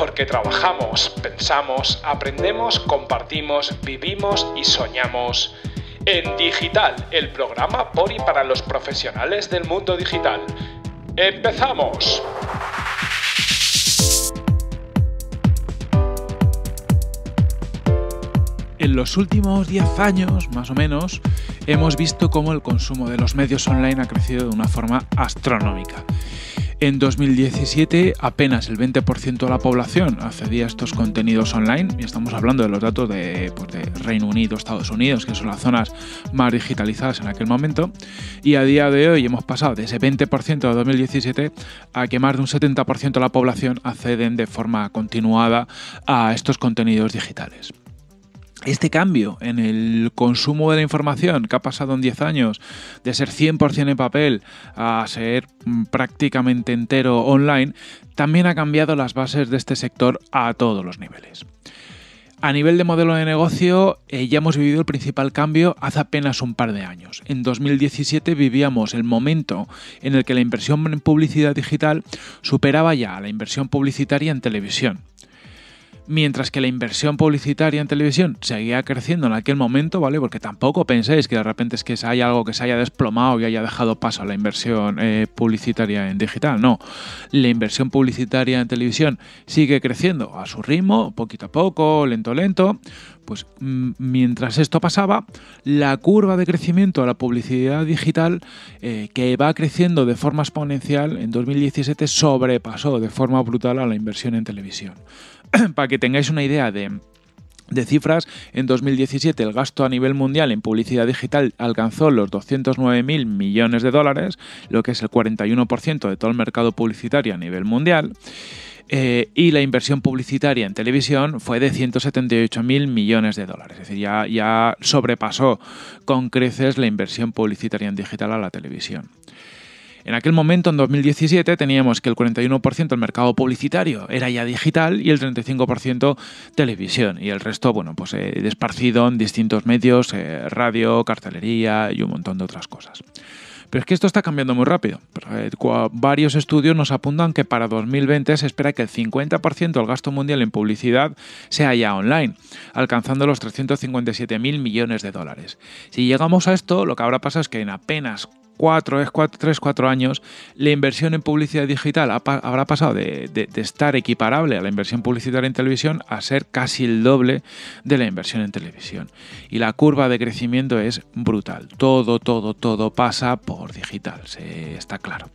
porque trabajamos, pensamos, aprendemos, compartimos, vivimos y soñamos. En Digital, el programa por y para los profesionales del mundo digital. ¡Empezamos! En los últimos 10 años, más o menos, hemos visto cómo el consumo de los medios online ha crecido de una forma astronómica. En 2017 apenas el 20% de la población accedía a estos contenidos online y estamos hablando de los datos pues, de, Reino Unido, Estados Unidos, que son las zonas más digitalizadas en aquel momento y a día de hoy hemos pasado de ese 20% de 2017 a que más de un 70% de la población acceden de forma continuada a estos contenidos digitales este cambio en el consumo de la información que ha pasado en 10 años de ser 100% en papel a ser mm, prácticamente entero online, también ha cambiado las bases de este sector a todos los niveles. A nivel de modelo de negocio, eh, ya hemos vivido el principal cambio hace apenas un par de años. En 2017 vivíamos el momento en el que la inversión en publicidad digital superaba ya a la inversión publicitaria en televisión mientras que la inversión publicitaria en televisión seguía creciendo en aquel momento, ¿vale? Porque tampoco penséis que de repente es que haya algo que se haya desplomado y haya dejado paso a la inversión eh, publicitaria en digital, no. La inversión publicitaria en televisión sigue creciendo a su ritmo, poquito a poco, lento, lento, pues mm, mientras esto pasaba, la curva de crecimiento de la publicidad digital, eh, que va creciendo de forma exponencial, en 2017 sobrepasó de forma brutal a la inversión en televisión. Para que tengáis una idea de, de cifras, en 2017 el gasto a nivel mundial en publicidad digital alcanzó los 209.000 millones de dólares, lo que es el 41% de todo el mercado publicitario a nivel mundial. Eh, y la inversión publicitaria en televisión fue de 178.000 millones de dólares. Es decir, ya, ya sobrepasó con creces la inversión publicitaria en digital a la televisión. En aquel momento, en 2017, teníamos que el 41% del mercado publicitario era ya digital y el 35% televisión. Y el resto, bueno, pues eh, esparcido en distintos medios, eh, radio, cartelería y un montón de otras cosas. Pero es que esto está cambiando muy rápido. Eh, varios estudios nos apuntan que para 2020 se espera que el 50% del gasto mundial en publicidad sea ya online, alcanzando los 357.000 millones de dólares. Si llegamos a esto, lo que ahora pasa es que en apenas cuatro, es cuatro, tres, años, la inversión en publicidad digital habrá pasado de, estar equiparable a la inversión publicitaria en televisión a ser casi el doble de la inversión en televisión. Y la curva de crecimiento es brutal. Todo, todo, todo pasa por digital, se, está claro.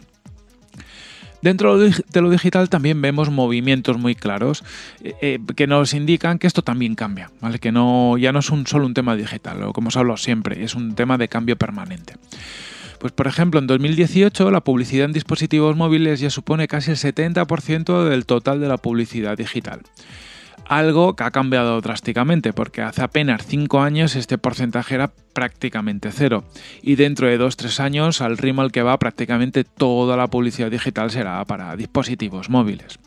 Dentro de lo digital también vemos movimientos muy claros eh, eh, que nos indican que esto también cambia, ¿vale? que no, ya no es un, solo un tema digital, o como os hablo siempre, es un tema de cambio permanente. Pues por ejemplo, en 2018 la publicidad en dispositivos móviles ya supone casi el 70% del total de la publicidad digital. Algo que ha cambiado drásticamente, porque hace apenas 5 años este porcentaje era prácticamente cero. Y dentro de 2-3 años, al ritmo al que va, prácticamente toda la publicidad digital será para dispositivos móviles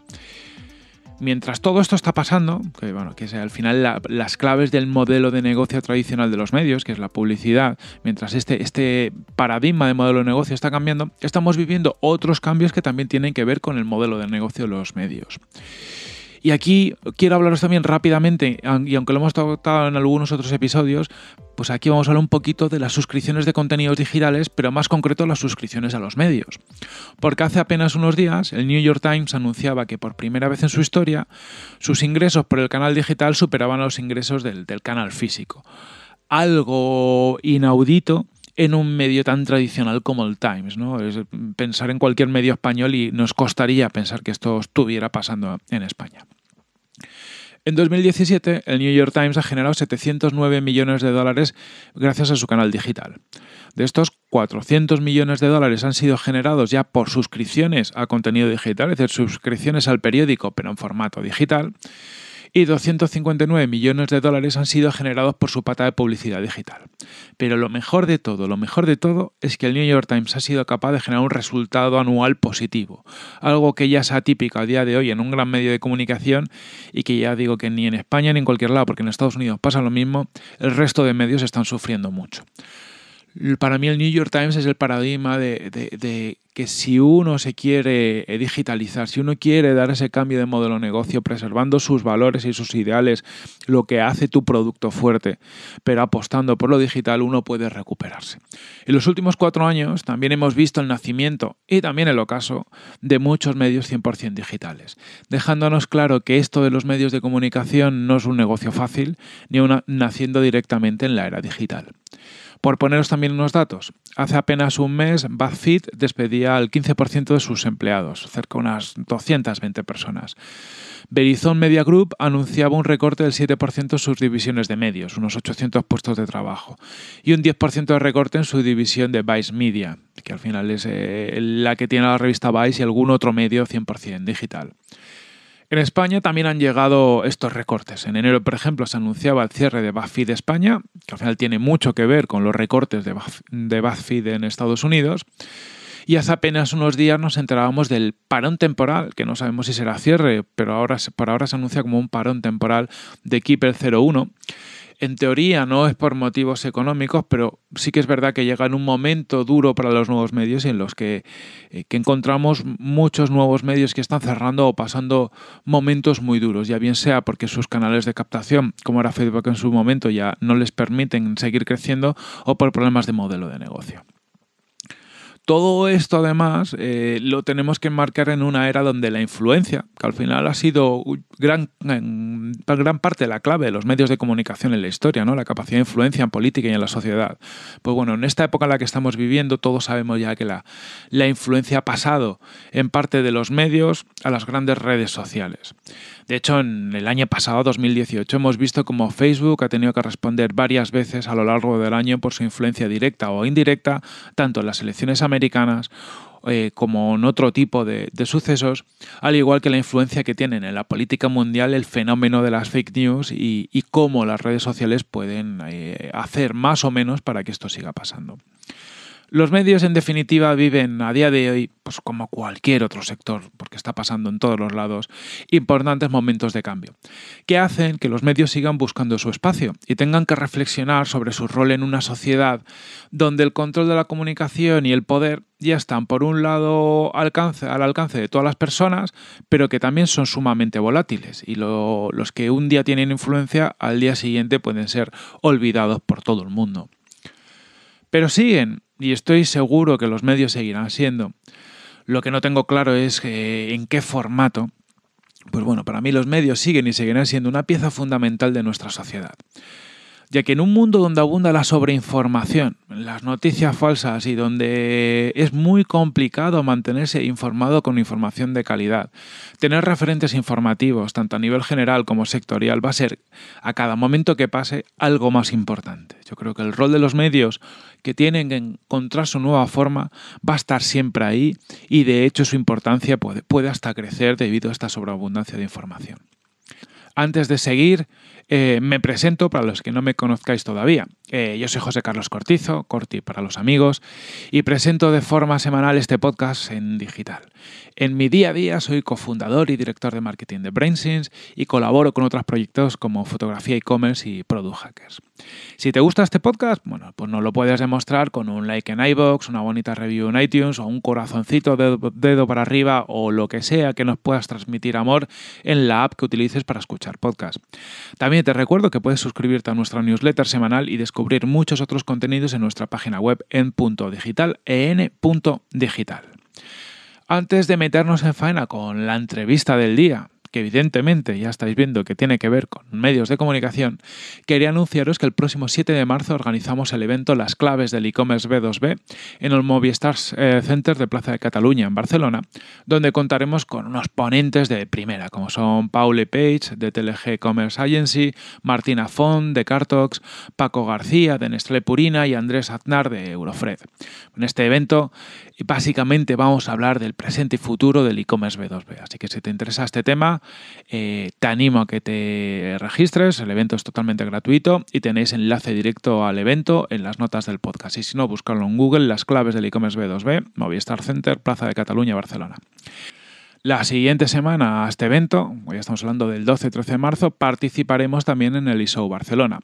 mientras todo esto está pasando, que, bueno, que sea al final las claves del modelo de negocio tradicional de los medios, que es la publicidad, mientras este, este paradigma de modelo de negocio está cambiando, estamos viviendo otros cambios que también tienen que ver con el modelo de negocio de los medios. Y aquí quiero hablaros también rápidamente, y aunque lo hemos tratado en algunos otros episodios, pues aquí vamos a hablar un poquito de las suscripciones de contenidos digitales, pero más concreto las suscripciones a los medios. Porque hace apenas unos días el New York Times anunciaba que por primera vez en su historia sus ingresos por el canal digital superaban los ingresos del, canal físico. Algo inaudito en un medio tan tradicional como el Times. pensar en cualquier medio español y nos costaría pensar que esto estuviera pasando en España. En 2017, el New York Times ha generado 709 millones de dólares gracias a su canal digital. De estos, 400 millones de dólares han sido generados ya por suscripciones a contenido digital, es decir, suscripciones al periódico, pero en formato digital y 259 millones de dólares han sido generados por su pata de publicidad digital. Pero lo mejor de todo, lo mejor de todo es que el New York Times ha sido capaz de generar un resultado anual positivo, algo que ya es atípico a día de hoy en un gran medio de comunicación y que ya digo que ni en España ni en cualquier lado, porque en Estados Unidos pasa lo mismo, el resto de medios están sufriendo mucho para mí el New York Times es el paradigma de, que si uno se quiere eh, digitalizar, si uno quiere dar ese cambio de modelo de negocio, preservando sus valores y sus ideales, lo que hace tu producto fuerte, pero apostando por lo digital, uno puede recuperarse. En los últimos cuatro años también hemos visto el nacimiento y también el ocaso de muchos medios 100% digitales, dejándonos claro que esto de los medios de comunicación no es un negocio fácil, ni una naciendo directamente en la era digital. Por poneros también unos datos, hace apenas un mes BuzzFeed despedía al 15% de sus empleados, cerca de unas 220 personas. Verizon Media Group anunciaba un recorte del 7% en sus divisiones de medios, unos 800 puestos de trabajo, y un 10% de recorte en su división de Vice Media, que al final es eh, la que tiene la revista Vice y algún otro medio 100% digital. En España también han llegado estos recortes. En enero, por ejemplo, se anunciaba el cierre de de España, que al final tiene mucho que ver con los recortes de, de en Estados Unidos. Y hace apenas unos días nos enterábamos del parón temporal, que no sabemos si será cierre, pero ahora, por ahora se anuncia como un parón temporal de Keeper 01 en teoría no es por motivos económicos, pero sí que es verdad que llega en un momento duro para los nuevos medios y en los eh, que encontramos muchos nuevos medios que están cerrando o pasando momentos muy duros, ya bien sea porque sus canales de captación, como era Facebook en su momento, ya no les permiten seguir creciendo o por problemas de modelo de negocio. Todo esto, además, eh, lo tenemos que enmarcar en una era donde la influencia, que al final ha sido gran, gran parte la clave de los medios de comunicación en la historia, ¿no? la capacidad de influencia en política y en la sociedad. Pues bueno, en esta época en la que estamos viviendo, todos sabemos ya que la, la influencia ha pasado en parte de los medios a las grandes redes sociales. De hecho, en el año pasado, 2018, hemos visto cómo Facebook ha tenido que responder varias veces a lo largo del año por su influencia directa o indirecta, tanto en las elecciones americanas americanas eh, como en otro tipo de, sucesos, al igual que la influencia que tienen en la política mundial el fenómeno de las fake news y, cómo las redes sociales pueden eh, hacer más o menos para que esto siga pasando. Los medios, en definitiva, viven a día de hoy, pues como cualquier otro sector, porque está pasando en todos los lados, importantes momentos de cambio, que hacen que los medios sigan buscando su espacio y tengan que reflexionar sobre su rol en una sociedad donde el control de la comunicación y el poder ya están, por un lado, al alcance de todas las personas, pero que también son sumamente volátiles y los que un día tienen influencia, al día siguiente pueden ser olvidados por todo el mundo. Pero siguen, y estoy seguro que los medios seguirán siendo. Lo que no tengo claro es eh, en qué formato. Pues bueno, para mí los medios siguen y seguirán siendo una pieza fundamental de nuestra sociedad. Ya que en un mundo donde abunda la sobreinformación, las noticias falsas y donde es muy complicado mantenerse informado con información de calidad, tener referentes informativos, tanto a nivel general como sectorial, va a ser a cada momento que pase algo más importante. Yo creo que el rol de los medios que tienen que encontrar su nueva forma, va a estar siempre ahí y de hecho su importancia puede, puede hasta crecer debido a esta sobreabundancia de información. Antes de seguir, eh, me presento para los que no me conozcáis todavía. Eh, yo soy José Carlos Cortizo, Corti para los amigos, y presento de forma semanal este podcast en digital. En mi día a día soy cofundador y director de marketing de BrainSense y colaboro con otros proyectos como fotografía e-commerce y Product Hackers. Si te gusta este podcast, bueno, pues nos lo puedes demostrar con un like en iBox, una bonita review en iTunes o un corazoncito de dedo para arriba o lo que sea que nos puedas transmitir amor en la app que utilices para escuchar podcast. También te recuerdo que puedes suscribirte a nuestra newsletter semanal y descubrir cubrir muchos otros contenidos en nuestra página web en punto digital, en punto digital. Antes de meternos en faena con la entrevista del día, que evidentemente ya estáis viendo que tiene que ver con medios de comunicación, quería anunciaros que el próximo 7 de marzo organizamos el evento Las claves del e-commerce B2B en el Movistar eh, Center de Plaza de Cataluña, en Barcelona, donde contaremos con unos ponentes de primera, como son Paule Page, de TLG Commerce Agency, Martina Font, de Cartox, Paco García, de Nestlé Purina y Andrés Aznar, de Eurofred. En este evento y básicamente vamos a hablar del presente y futuro del e-commerce B2B. Así que si te interesa este tema, eh, te animo a que te registres. El evento es totalmente gratuito y tenéis enlace directo al evento en las notas del podcast. Y si no, buscarlo en Google, las claves del e-commerce B2B, Movistar Center, Plaza de Cataluña, Barcelona. La siguiente semana a este evento, hoy estamos hablando del 12-13 de marzo, participaremos también en el ISO Barcelona,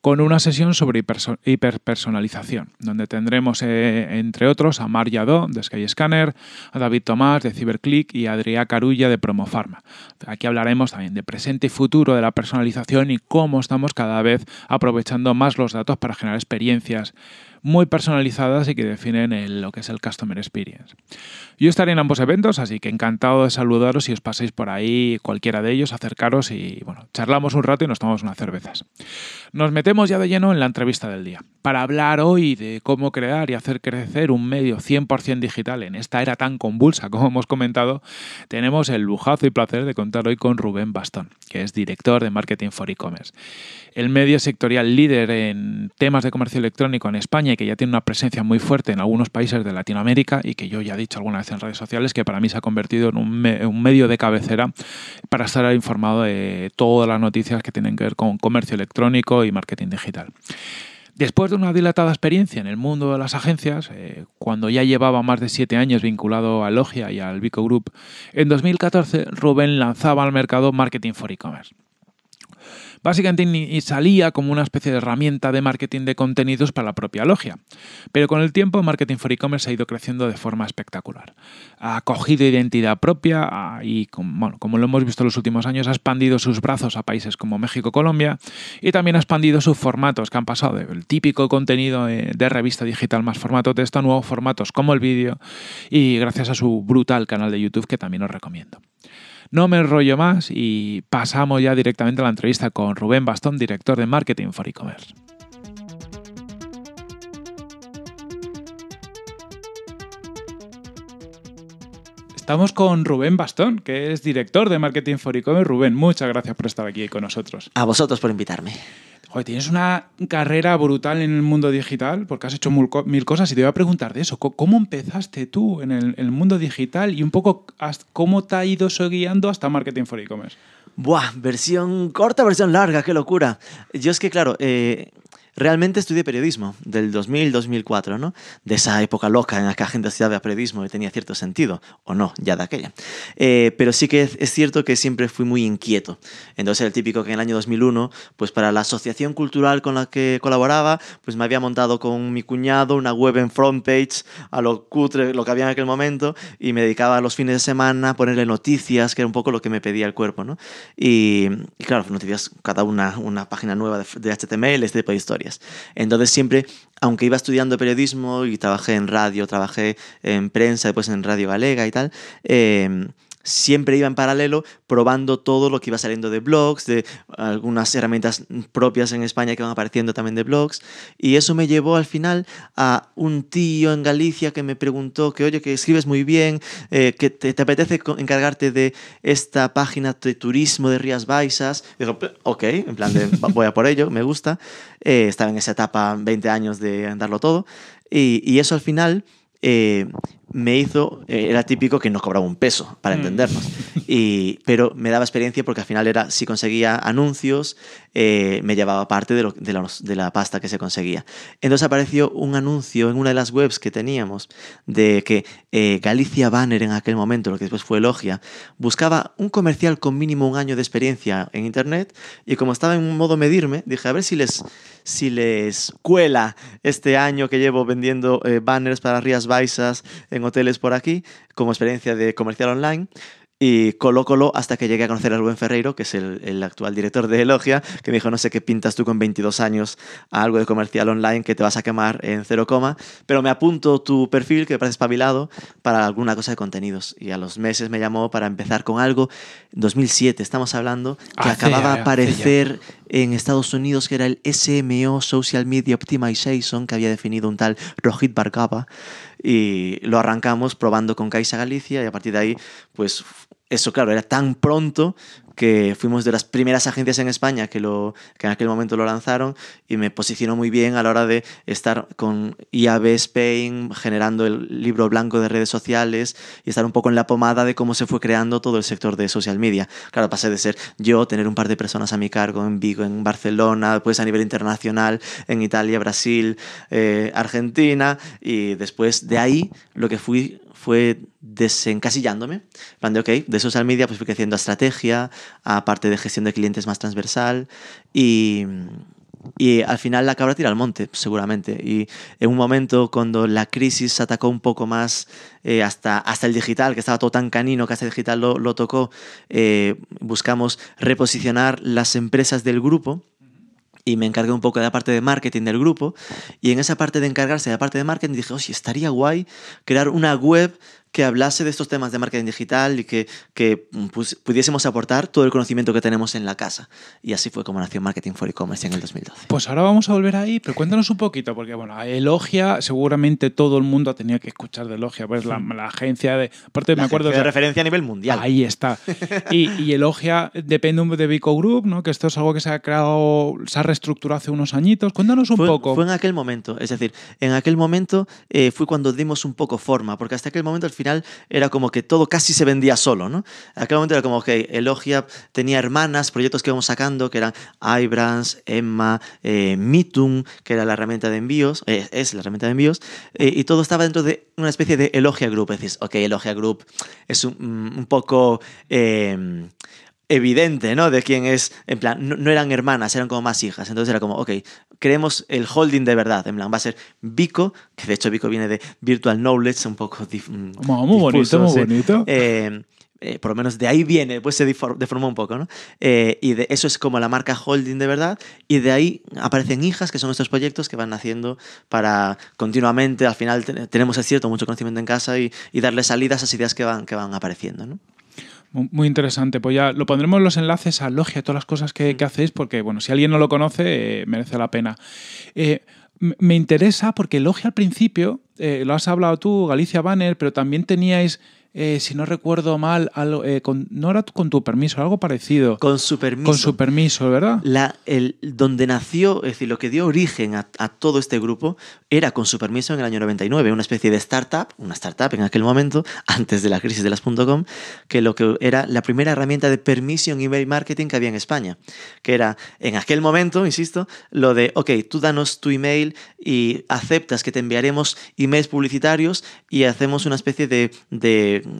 con una sesión sobre hiperpersonalización, donde tendremos, eh, entre otros, a Mar Yadó de Skyscanner, a David Tomás de Cyberclick y a Adrià Carulla de Promofarma. Aquí hablaremos también de presente y futuro de la personalización y cómo estamos cada vez aprovechando más los datos para generar experiencias muy personalizadas y que definen lo que es el Customer Experience. Yo estaré en ambos eventos, así que encantado de saludaros si os paséis por ahí, cualquiera de ellos, acercaros y bueno, charlamos un rato y nos tomamos unas cervezas. Nos metemos ya de lleno en la entrevista del día. Para hablar hoy de cómo crear y hacer crecer un medio 100% digital en esta era tan convulsa como hemos comentado, tenemos el lujazo y placer de contar hoy con Rubén Bastón, que es director de Marketing for E-Commerce. El medio sectorial líder en temas de comercio electrónico en España que ya tiene una presencia muy fuerte en algunos países de Latinoamérica y que yo ya he dicho alguna vez en redes sociales que para mí se ha convertido en un, medio de cabecera para estar informado de todas las noticias que tienen que ver con comercio electrónico y marketing digital. Después de una dilatada experiencia en el mundo de las agencias, eh, cuando ya llevaba más de siete años vinculado a Logia y al Vico Group, en 2014 Rubén lanzaba al mercado Marketing for E-Commerce. Básicamente salía como una especie de herramienta de marketing de contenidos para la propia logia. Pero con el tiempo, Marketing for E-Commerce ha ido creciendo de forma espectacular. Ha cogido identidad propia y, bueno, como lo hemos visto en los últimos años, ha expandido sus brazos a países como México, Colombia y también ha expandido sus formatos que han pasado del típico contenido de revista digital más formato texto a nuevos formatos como el vídeo y gracias a su brutal canal de YouTube que también os recomiendo. No me enrollo más y pasamos ya directamente a la entrevista con Rubén Bastón, director de Marketing for E-Commerce. Estamos con Rubén Bastón, que es director de Marketing for E-Commerce. Rubén, muchas gracias por estar aquí con nosotros. A vosotros por invitarme. Joder, tienes una carrera brutal en el mundo digital porque has hecho mil cosas y te voy a preguntar de eso. ¿Cómo empezaste tú en el, mundo digital y un poco cómo te ha ido guiando hasta marketing for e-commerce? Buah, versión corta, versión larga, qué locura. Yo es que, claro, eh, realmente estudié periodismo del 2000-2004, ¿no? De esa época loca en la que la gente estudiaba periodismo y tenía cierto sentido, o no, ya de aquella. Eh, pero sí que es cierto que siempre fui muy inquieto. Entonces, el típico que en el año 2001, pues para la asociación cultural con la que colaboraba, pues me había montado con mi cuñado una web en front page a lo cutre, lo que había en aquel momento, y me dedicaba los fines de semana a ponerle noticias, que era un poco lo que me pedía el cuerpo, ¿no? Y, claro, noticias, cada una, una página nueva de, de HTML, este tipo de historia. Entonces siempre, aunque iba estudiando periodismo y trabajé en radio, trabajé en prensa, después en Radio Galega y tal, eh, siempre iba en paralelo probando todo lo que iba saliendo de blogs, de algunas herramientas propias en España que van apareciendo también de blogs. Y eso me llevó al final a un tío en Galicia que me preguntó que, oye, que escribes muy bien, eh, que te, apetece encargarte de esta página de turismo de Rías Baixas. Y ok, en plan de, voy a por ello, me gusta. Eh, estaba en esa etapa 20 años de andarlo todo. Y, eso al final... Eh, me hizo, eh, era típico que nos cobraba un peso, para mm. entendernos, y, pero me daba experiencia porque al final era, si conseguía anuncios, eh, me llevaba parte de, la, pasta que se conseguía. Entonces apareció un anuncio en una de las webs que teníamos de que eh, Galicia Banner en aquel momento, lo que después fue Logia, buscaba un comercial con mínimo un año de experiencia en Internet y como estaba en un modo medirme, dije, a ver si les, si les cuela este año que llevo vendiendo banners para Rías Baixas hoteles por aquí como experiencia de comercial online y Colo hasta que llegué a conocer a Rubén Ferreiro, que es el, actual director de Elogia, que me dijo, no sé qué pintas tú con 22 años a algo de comercial online que te vas a quemar en cero coma, pero me apunto tu perfil, que me parece espabilado, para alguna cosa de contenidos. Y a los meses me llamó para empezar con algo, 2007 estamos hablando, que ah, acababa de aparecer en Estados Unidos, que era el SMO, Social Media Optimization, que había definido un tal Rohit Bhargava... y lo arrancamos probando con Caixa Galicia, y a partir de ahí, pues eso, claro, era tan pronto que fuimos de las primeras agencias en España que, lo, en aquel momento lo lanzaron y me posicionó muy bien a la hora de estar con IAB Spain generando el libro blanco de redes sociales y estar un poco en la pomada de cómo se fue creando todo el sector de social media. Claro, pasé de ser yo, tener un par de personas a mi cargo en Vigo, en Barcelona, después pues a nivel internacional, en Italia, Brasil, eh, Argentina y después de ahí lo que fui fue desencasillándome. de, de social media pues fui creciendo a estrategia, a parte de gestión de clientes más transversal y, al final la cabra tira al monte, seguramente. Y en un momento cuando la crisis atacó un poco más eh, hasta, hasta el digital, que estaba todo tan canino que hasta el digital lo, tocó, eh, buscamos reposicionar las empresas del grupo y me encargué un poco de la parte de marketing del grupo. Y en esa parte de encargarse de la parte de marketing dije, oye, estaría guay crear una web que hablase de estos temas de marketing digital y que, que mm, pues, pudiésemos aportar todo el conocimiento que tenemos en la casa. Y así fue como nació Marketing for E-Commerce en el 2012. Pues ahora vamos a volver ahí, pero cuéntanos un poquito, porque bueno, Elogia, seguramente todo el mundo ha tenido que escuchar de Elogia, pues la, agencia de... Aparte, la me acuerdo... De referencia a nivel mundial. Ahí está. Y, y Elogia depende de Vico Group, ¿no? que esto es algo que se ha creado, se ha reestructurado hace unos añitos. Cuéntanos un poco. Fue en aquel momento, es decir, en aquel momento eh, fue cuando dimos un poco forma, porque hasta aquel momento al final era como que todo casi se vendía solo, ¿no? En aquel momento era como, ok, Elogia tenía hermanas, proyectos que íbamos sacando, que eran iBrands, Emma, eh, Meetum, que era la herramienta de envíos, eh, es la herramienta de envíos, eh, y todo estaba dentro de una especie de Elogia Group. Decís, ok, Elogia Group es un poco evidente, ¿no? De quién es, en plan, no, eran hermanas, eran como más hijas. Entonces era como, ok, creemos el holding de verdad, en plan, va a ser Vico, que de hecho Vico viene de Virtual Knowledge, un poco... Mm, muy bonito, muy bonito. Eh, eh, por lo menos de ahí viene, pues se deformó un poco, ¿no? Eh, y de eso es como la marca holding de verdad, y de ahí aparecen hijas, que son estos proyectos que van naciendo para continuamente, al final tenemos, es cierto, mucho conocimiento en casa y, darle salidas a esas ideas que van, que van apareciendo, ¿no? Muy interesante. Pues ya lo pondremos los enlaces a Logia, todas las cosas que, mm. hacéis, porque bueno, si alguien no lo conoce, eh, merece la pena. Eh, me interesa porque Logia al principio, eh, lo has hablado tú, Galicia Banner, pero también teníais eh, si no recuerdo mal, eh, no era con tu permiso, algo parecido. Con su permiso. Con su permiso, ¿verdad? La, el, donde nació, es decir, lo que dio origen a, todo este grupo era con su permiso en el año 99, una especie de startup, una startup en aquel momento, antes de la crisis de las .com, que lo que era la primera herramienta de en email marketing que había en España, que era en aquel momento, insisto, lo de, ok, tú danos tu email y aceptas que te enviaremos emails publicitarios y hacemos una especie de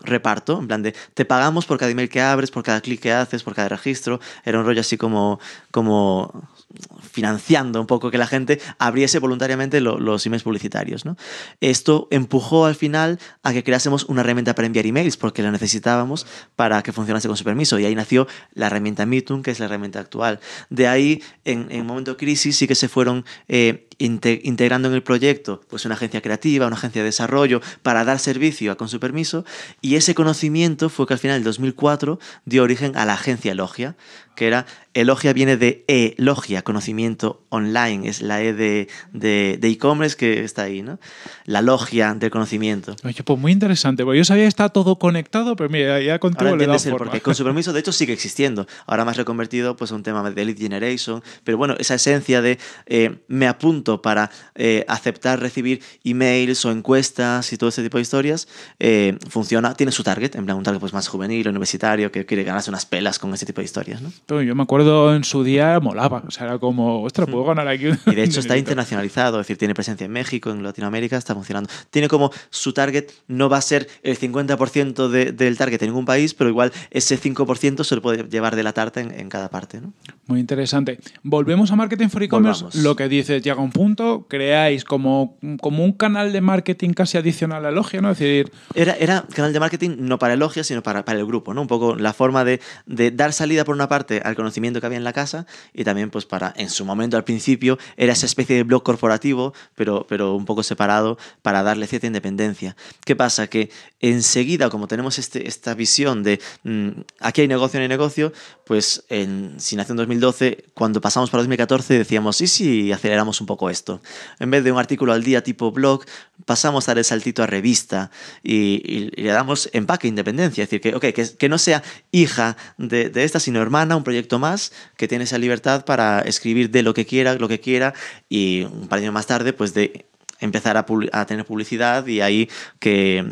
reparto, en plan de te pagamos por cada email que abres, por cada clic que haces, por cada registro. Era un rollo así como, como financiando un poco que la gente abriese voluntariamente los emails publicitarios. Esto empujó al final a que creásemos una herramienta para enviar emails porque la necesitábamos para que funcionase con su permiso. Y ahí nació la herramienta Meetum, que es la herramienta actual. De ahí, en, un momento de crisis, sí que se fueron eh, integrando en el proyecto pues una agencia creativa, una agencia de desarrollo para dar servicio a con su permiso y ese conocimiento fue que al final del 2004 dio origen a la agencia Elogia, que era Elogia viene de e Logia, conocimiento online, es la E de e-commerce que está ahí, ¿no? La logia del conocimiento. pues muy interesante, porque yo sabía que está todo conectado, pero mira, ya contigo Ahora le Porque con su permiso, de hecho, sigue existiendo. Ahora más reconvertido pues, un tema de lead generation, pero bueno, esa esencia de eh, me apunto para eh, aceptar recibir emails o encuestas y todo ese tipo de historias, eh, funciona, tiene su target, en plan un target pues, más juvenil, universitario, que quiere ganarse unas pelas con ese tipo de historias. ¿no? yo me acuerdo en su día molaba, o sea, era como, ostras, puedo mm. ganar aquí. y de hecho está internacionalizado, es decir, tiene presencia en México, en Latinoamérica, está funcionando. Tiene como su target no va a ser el 50% del target en ningún país, pero igual ese 5% se lo puede llevar de la tarta en, cada parte. Muy interesante. Volvemos a Marketing for E-Commerce, lo que dice Jacob punto creáis como, como un canal de marketing casi adicional a Logia, ¿no? Es decir... Era, era canal de marketing no para Logia, sino para, para el grupo, ¿no? Un poco la forma de, dar salida por una parte al conocimiento que había en la casa y también pues para, en su momento al principio, era esa especie de blog corporativo, pero, pero un poco separado para darle cierta independencia. ¿Qué pasa? Que enseguida, como tenemos este, esta visión de mm, aquí hay negocio, no hay negocio, pues en, si nació en 2012, cuando pasamos para 2014 decíamos, sí, sí, aceleramos un poco esto. En vez de un artículo al día tipo blog, pasamos a dar el saltito a revista y, le damos empaque, independencia. Es decir, que, no sea hija de, de esta, sino hermana, un proyecto más que tiene esa libertad para escribir de lo que quiera, lo que quiera y un par de años más tarde, pues de empezar a, tener publicidad y ahí que,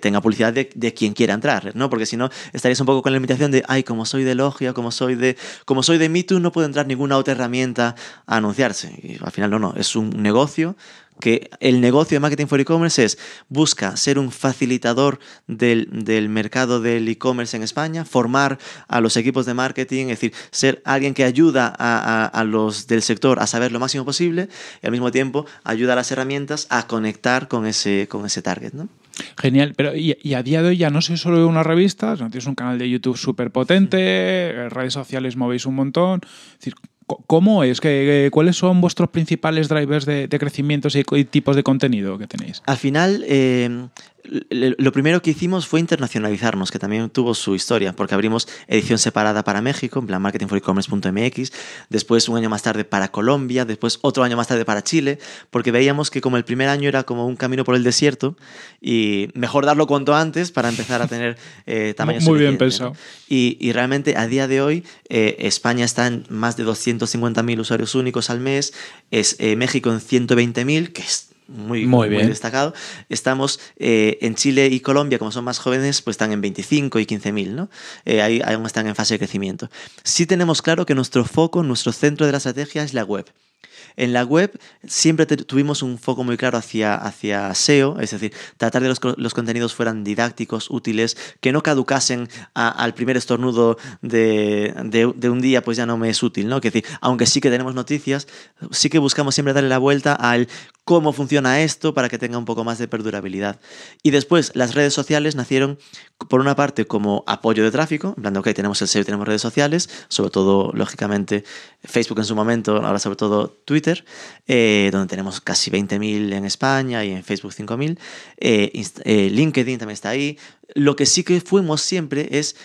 tenga publicidad de, quien quiera entrar, ¿no? Porque si no, estarías un poco con la limitación de, ay, como soy de Logia, como soy de, como soy de MeToo, no puedo entrar ninguna otra herramienta a anunciarse. Y al final, no, no, es un negocio que el negocio de marketing for e-commerce es busca ser un facilitador del, mercado del e-commerce en España, formar a los equipos de marketing, es decir, ser alguien que ayuda a, los del sector a saber lo máximo posible y al mismo tiempo ayuda a las herramientas a conectar con ese, con ese target. ¿no? Genial, pero y, a día de hoy ya no soy solo una revista, es tienes un canal de YouTube súper potente, redes sociales movéis un montón. Es decir, ¿Cómo es? ¿Cuáles son vuestros principales drivers de, crecimiento y tipos de contenido que tenéis? Al final, eh, lo primero que hicimos fue internacionalizarnos, que también tuvo su historia, porque abrimos edición separada para México, en plan marketingforecommerce.mx, después un año más tarde para Colombia, después otro año más tarde para Chile, porque veíamos que como el primer año era como un camino por el desierto y mejor darlo cuanto antes para empezar a tener eh, tamaño Muy bien pensado. Y, realmente a día de hoy eh, España está en más de 250.000 usuarios únicos al mes, es eh, México en 120.000, que es muy, muy, bien. destacado. Estamos eh, en Chile y Colombia, como son más jóvenes, pues están en 25 y 15 mil, ¿no? Eh, ahí aún están en fase de crecimiento. Sí tenemos claro que nuestro foco, nuestro centro de la estrategia es la web. En la web siempre tuvimos un foco muy claro hacia, hacia SEO, es decir, tratar de los, los contenidos fueran didácticos, útiles, que no caducasen al primer estornudo de, un día, pues ya no me es útil, ¿no? Que decir, aunque sí que tenemos noticias, sí que buscamos siempre darle la vuelta al cómo funciona esto para que tenga un poco más de perdurabilidad. Y después las redes sociales nacieron por una parte como apoyo de tráfico, en plan, ok, tenemos el SEO, tenemos redes sociales, sobre todo, lógicamente, Facebook en su momento, ahora sobre todo Twitter, eh, donde tenemos casi 20.000 en España y en Facebook 5.000, eh, eh, LinkedIn también está ahí. Lo que sí que fuimos siempre es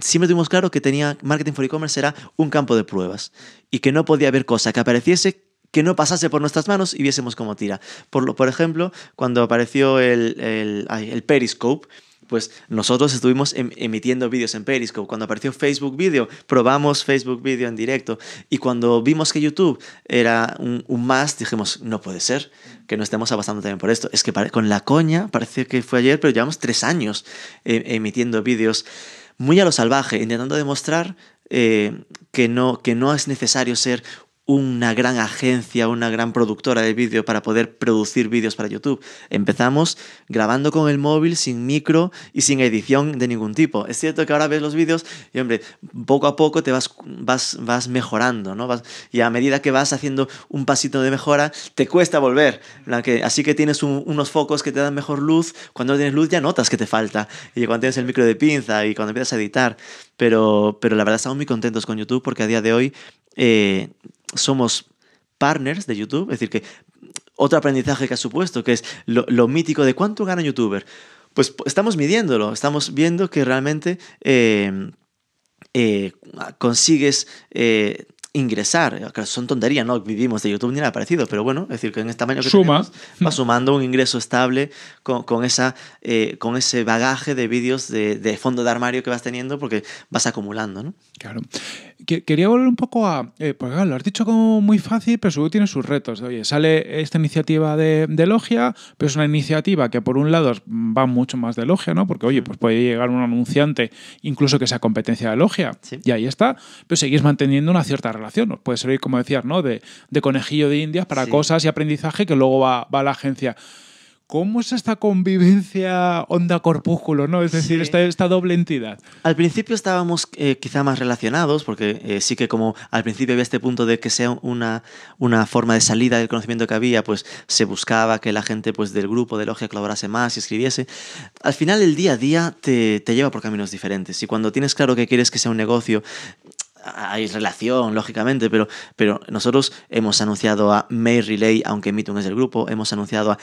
siempre tuvimos claro que tenía marketing for e-commerce era un campo de pruebas y que no podía haber cosa que apareciese que no pasase por nuestras manos y viésemos cómo tira. Por, lo, por ejemplo, cuando apareció el, el, el Periscope, pues nosotros estuvimos em, emitiendo vídeos en Periscope. Cuando apareció Facebook Video, probamos Facebook Video en directo. Y cuando vimos que YouTube era un, más, dijimos, no puede ser que no estemos avanzando también por esto. Es que con la coña, parece que fue ayer, pero llevamos tres años eh, emitiendo vídeos muy a lo salvaje, intentando demostrar eh, que, no, que no es necesario ser una gran agencia, una gran productora de vídeo para poder producir vídeos para YouTube. Empezamos grabando con el móvil, sin micro y sin edición de ningún tipo. Es cierto que ahora ves los vídeos y, hombre, poco a poco te vas, vas, vas mejorando, ¿no? y a medida que vas haciendo un pasito de mejora, te cuesta volver. Así que tienes unos focos que te dan mejor luz. Cuando no tienes luz ya notas que te falta. Y cuando tienes el micro de pinza y cuando empiezas a editar. Pero, pero la verdad estamos muy contentos con YouTube porque a día de hoy... Eh, somos partners de YouTube, es decir, que otro aprendizaje que ha supuesto, que es lo, mítico de cuánto gana un youtuber. Pues estamos midiéndolo, estamos viendo que realmente eh, eh, consigues eh, ingresar. Son tonterías, no vivimos de YouTube ni nada parecido, pero bueno, es decir, que en este tamaño que Suma. Mm. sumando un ingreso estable con, esa, con ese bagaje de vídeos de, de, fondo de armario que vas teniendo porque vas acumulando, ¿no? Claro quería volver un poco a. Eh, pues lo has dicho como muy fácil, pero seguro tiene sus retos. Oye, sale esta iniciativa de, de, Logia, pero es una iniciativa que por un lado va mucho más de Logia, ¿no? Porque, oye, pues puede llegar un anunciante, incluso que sea competencia de Logia, y ahí está, pero seguís manteniendo una cierta relación. puede servir, como decías, ¿no? De, de conejillo de indias para cosas y aprendizaje que luego va, va a la agencia. ¿Cómo es esta convivencia onda-corpúsculo, ¿no? Es decir, esta, doble entidad. Al principio estábamos eh, quizá más relacionados, porque eh, sí que como al principio había este punto de que sea una, una forma de salida del conocimiento que había, pues se buscaba que la gente pues, del grupo de logia colaborase más y escribiese. Al final el día a día te, te lleva por caminos diferentes y cuando tienes claro que quieres que sea un negocio hay relación, lógicamente, pero, pero nosotros hemos anunciado a May Relay, aunque Meetum es el grupo, hemos anunciado a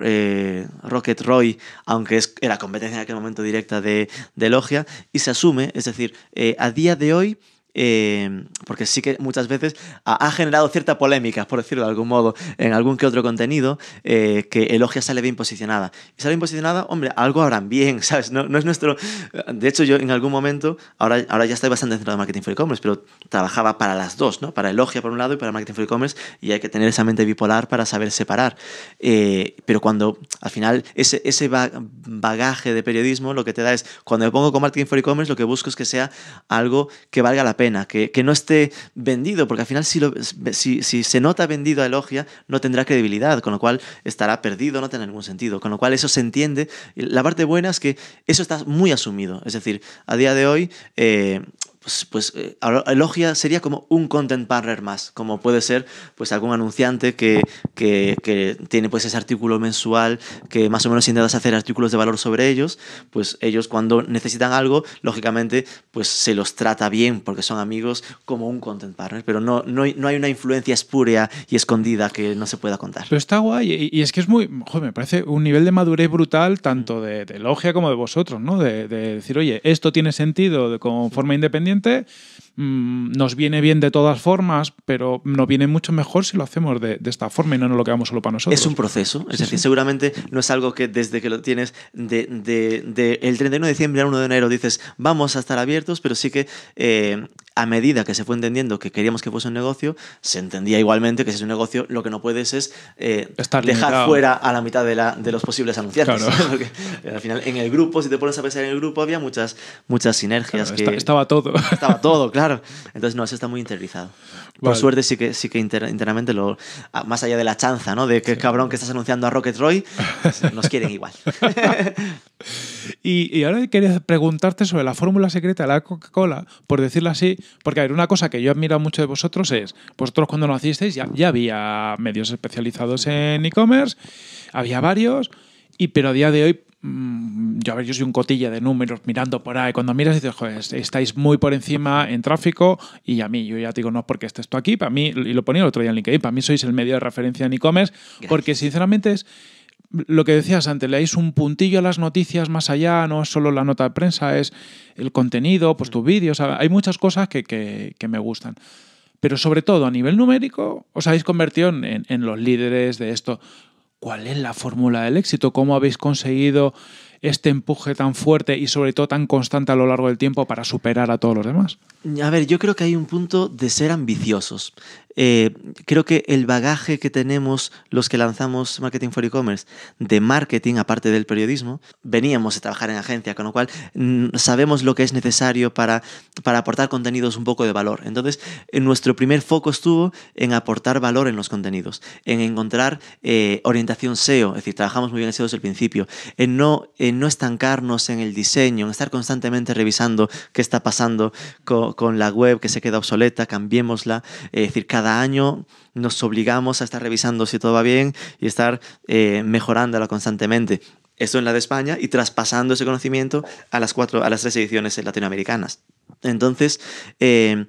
eh, Rocket Roy, aunque es, era competencia en aquel momento directa de, Logia, y se asume, es decir, eh, a día de hoy Em, porque sí que muchas veces ha, generado cierta polémica, por decirlo de algún modo, en algún que otro contenido, eh, que elogia sale bien posicionada. Y sale bien posicionada, hombre, algo habrán bien, ¿sabes? No, no, es nuestro... Eh, de hecho, yo en algún momento, ahora, ahora ya estoy bastante centrado en marketing free commerce pero trabajaba para las dos, ¿no? Para elogia por un lado y para marketing free commerce y hay que tener esa mente bipolar para saber separar. Eh, pero cuando al final ese, ese bagaje de periodismo lo que te da es, cuando me pongo con marketing free e-commerce, lo que busco es que sea algo que valga la pena que, no esté vendido, porque al final si, se nota vendido a Elogia, no tendrá credibilidad, con lo cual estará perdido, no tendrá ningún sentido, con lo cual eso se entiende. La parte buena es que eso está muy asumido, es decir, a día de hoy... Eh, pues, pues eh, Elogia sería como un content partner más, como puede ser pues algún anunciante que, que, tiene pues ese artículo mensual que más o menos intentas hacer artículos de valor sobre ellos, pues ellos cuando necesitan algo, lógicamente pues se los trata bien porque son amigos como un content partner, pero no, no, hay una influencia espúrea y escondida que no se pueda contar. Pero está guay y, es que es muy, joder, me parece un nivel de madurez brutal tanto de, Elogia como de vosotros, ¿no? De, decir, oye, esto tiene sentido de, con forma independiente Mm, nos viene bien de todas formas, pero nos viene mucho mejor si lo hacemos de, esta forma y no nos lo quedamos solo para nosotros. Es un proceso, es decir, seguramente no es algo que desde que lo tienes de, el 31 de diciembre al 1 de enero dices vamos a estar abiertos, pero sí que eh, a medida que se fue entendiendo que queríamos que fuese un negocio, se entendía igualmente que si es un negocio lo que no puedes es eh, dejar fuera a la mitad de, la, de los posibles anunciantes. al final en el grupo, si te pones a pensar en el grupo, había muchas, muchas sinergias. que... estaba todo estaba todo, claro. Entonces, no, eso está muy interiorizado. Por suerte sí que, sí que internamente, lo, ah, más allá de la chanza, ¿no? De que es cabrón que estás anunciando a Rocket Roy, pues, nos quieren igual. y, ahora quería preguntarte sobre la fórmula secreta de la Coca-Cola, por decirlo así, porque a ver, una cosa que yo admiro mucho de vosotros es, vosotros cuando nacisteis ya, ya había medios especializados en e-commerce, había varios, y pero a día de hoy Mm, yo, a ver, yo soy un cotilla de números mirando por ahí. Cuando miras dices, joder, estáis muy por encima en tráfico y a mí, yo ya te digo, no es porque esté esto aquí, para mí, y lo ponía el otro día en LinkedIn, para mí sois el medio de referencia en e-commerce, porque sinceramente es lo que decías antes, leáis un puntillo a las noticias más allá, no es solo la nota de prensa, es el contenido, pues tus mm. vídeos, hay muchas cosas que, me gustan pero sobre todo a nivel numérico os habéis convertido en, en, los líderes de esto. ¿Cuál es la fórmula del éxito? ¿Cómo habéis conseguido este empuje tan fuerte y sobre todo tan constante a lo largo del tiempo para superar a todos los demás? A ver, yo creo que hay un punto de ser ambiciosos. Eh, creo que el bagaje que tenemos los que lanzamos Marketing for E-Commerce de marketing, aparte del periodismo, veníamos a trabajar en agencia, con lo cual mm, sabemos lo que es necesario para, para aportar contenidos un poco de valor. Entonces, eh, nuestro primer foco estuvo en aportar valor en los contenidos, en encontrar eh, orientación SEO, es decir, trabajamos muy bien en SEO desde el principio, en no, no estancarnos en el diseño, en estar constantemente revisando qué está pasando con, la web que se queda obsoleta, cambiémosla, es decir, cada cada año nos obligamos a estar revisando si todo va bien y estar eh, mejorándola constantemente. Esto en la de España y traspasando ese conocimiento a las, cuatro, a las tres ediciones latinoamericanas. Entonces, eh,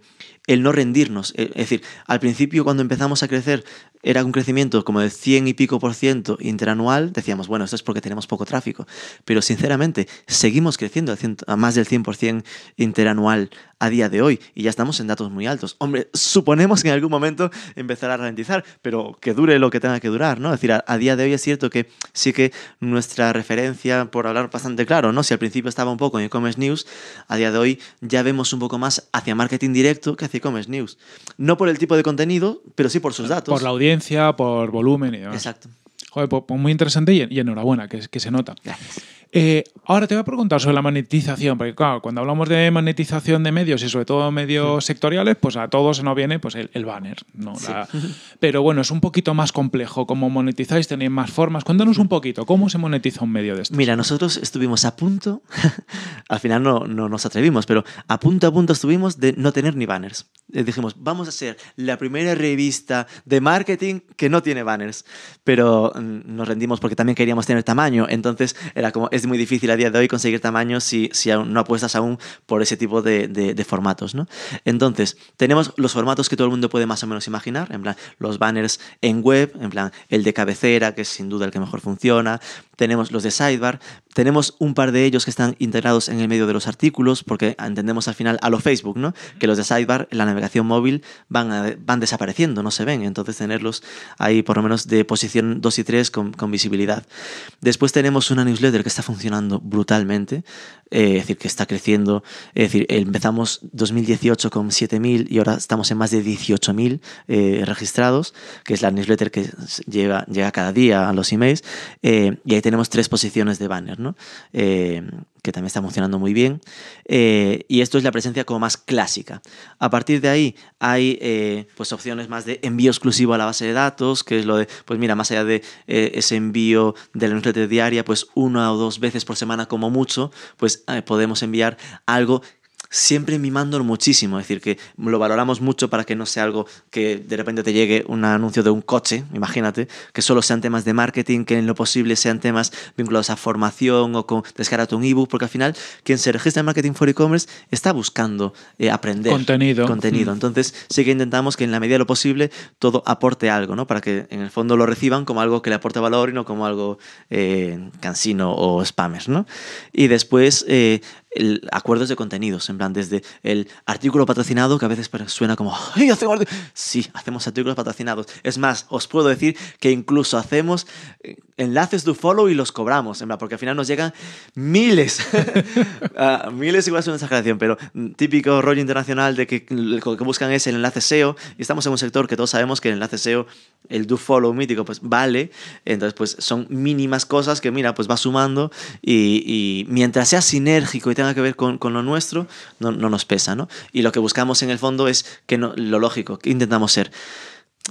el no rendirnos. Eh, es decir, al principio cuando empezamos a crecer era un crecimiento como de 100 y pico por ciento interanual, decíamos, bueno, esto es porque tenemos poco tráfico. Pero sinceramente, seguimos creciendo a, más del 100% interanual a día de hoy y ya estamos en datos muy altos. Hombre, suponemos que en algún momento empezará a ralentizar, pero que dure lo que tenga que durar, ¿no? Es decir, a, día de hoy es cierto que sí que nuestra referencia, por hablar bastante claro, ¿no? Si al principio estaba un poco en e-commerce news, a día de hoy ya vemos un poco más hacia marketing directo que hacia e-commerce news. No por el tipo de contenido, pero sí por sus datos. la audiencia potencia, por volumen y demás. Exacto. Pues, pues, muy interesante y, enhorabuena, que, se nota. Eh, ahora te voy a preguntar sobre la monetización, porque claro, cuando hablamos de monetización de medios y sobre todo medios sectoriales, pues a todos se nos viene pues, el, banner. Pero bueno, es un poquito más complejo. ¿Cómo monetizáis, tenéis más formas. Cuéntanos un poquito, ¿cómo se monetiza un medio de esto? Mira, nosotros estuvimos a punto, al final no, no nos atrevimos, pero a punto a punto estuvimos de no tener ni banners. Eh, dijimos, vamos a ser la primera revista de marketing que no tiene banners. Pero nos rendimos porque también queríamos tener tamaño. Entonces era como, es muy difícil a día de hoy conseguir tamaño si, aún no apuestas aún por ese tipo de, formatos. ¿no? Entonces, tenemos los formatos que todo el mundo puede más o menos imaginar, en plan, los banners en web, en plan, el de cabecera, que es sin duda el que mejor funciona, tenemos los de sidebar, tenemos un par de ellos que están integrados en el medio de los artículos, porque entendemos al final a lo Facebook, ¿no? Que los de sidebar la navegación móvil van, van desapareciendo, no se ven. Entonces, tenerlos ahí por lo menos de posición 2 y 3 con, visibilidad. Después tenemos una newsletter que está funcionando brutalmente, eh, es decir, que está creciendo. Es decir, empezamos 2018 con 7.000 y ahora estamos en más de 18.000 eh, registrados, que es la newsletter que lleva, llega cada día a los emails. Eh, y ahí tenemos tres posiciones de banner, eh, que también está funcionando muy bien. Eh, y esto es la presencia como más clásica. A partir de ahí hay eh, pues opciones más de envío exclusivo a la base de datos, que es lo de, pues mira, más allá de ese envío de la newsletter diaria, pues una o dos veces por semana como mucho, pues podemos enviar algo siempre mimando muchísimo, es decir, que lo valoramos mucho para que no sea algo que de repente te llegue un anuncio de un coche, imagínate, que solo sean temas de marketing, que en lo posible sean temas vinculados a formación o con descargarte un ebook, porque al final quien se registra en Marketing for E-Commerce está buscando eh, aprender contenido. contenido. Mm. Entonces sí que intentamos que en la medida de lo posible todo aporte algo, ¿no? Para que en el fondo lo reciban como algo que le aporte valor y no como algo eh, cansino o spammers ¿no? Y después eh, acuerdos de contenidos, en plan, desde el artículo patrocinado, que a veces suena como, si hacemos sí, hacemos artículos patrocinados. Es más, os puedo decir que incluso hacemos eh, enlaces de follow y los cobramos, en plan, porque al final nos llegan miles, ah, miles igual es una exageración, pero típico rollo internacional de que lo que buscan es el enlace SEO, y estamos en un sector que todos sabemos que el enlace SEO, el do follow mítico, pues vale, entonces pues son mínimas cosas que mira, pues va sumando, y, mientras sea sinérgico y tenga que ver con, lo nuestro no, nos pesa, Y lo que buscamos en el fondo es que no, lo lógico, que intentamos ser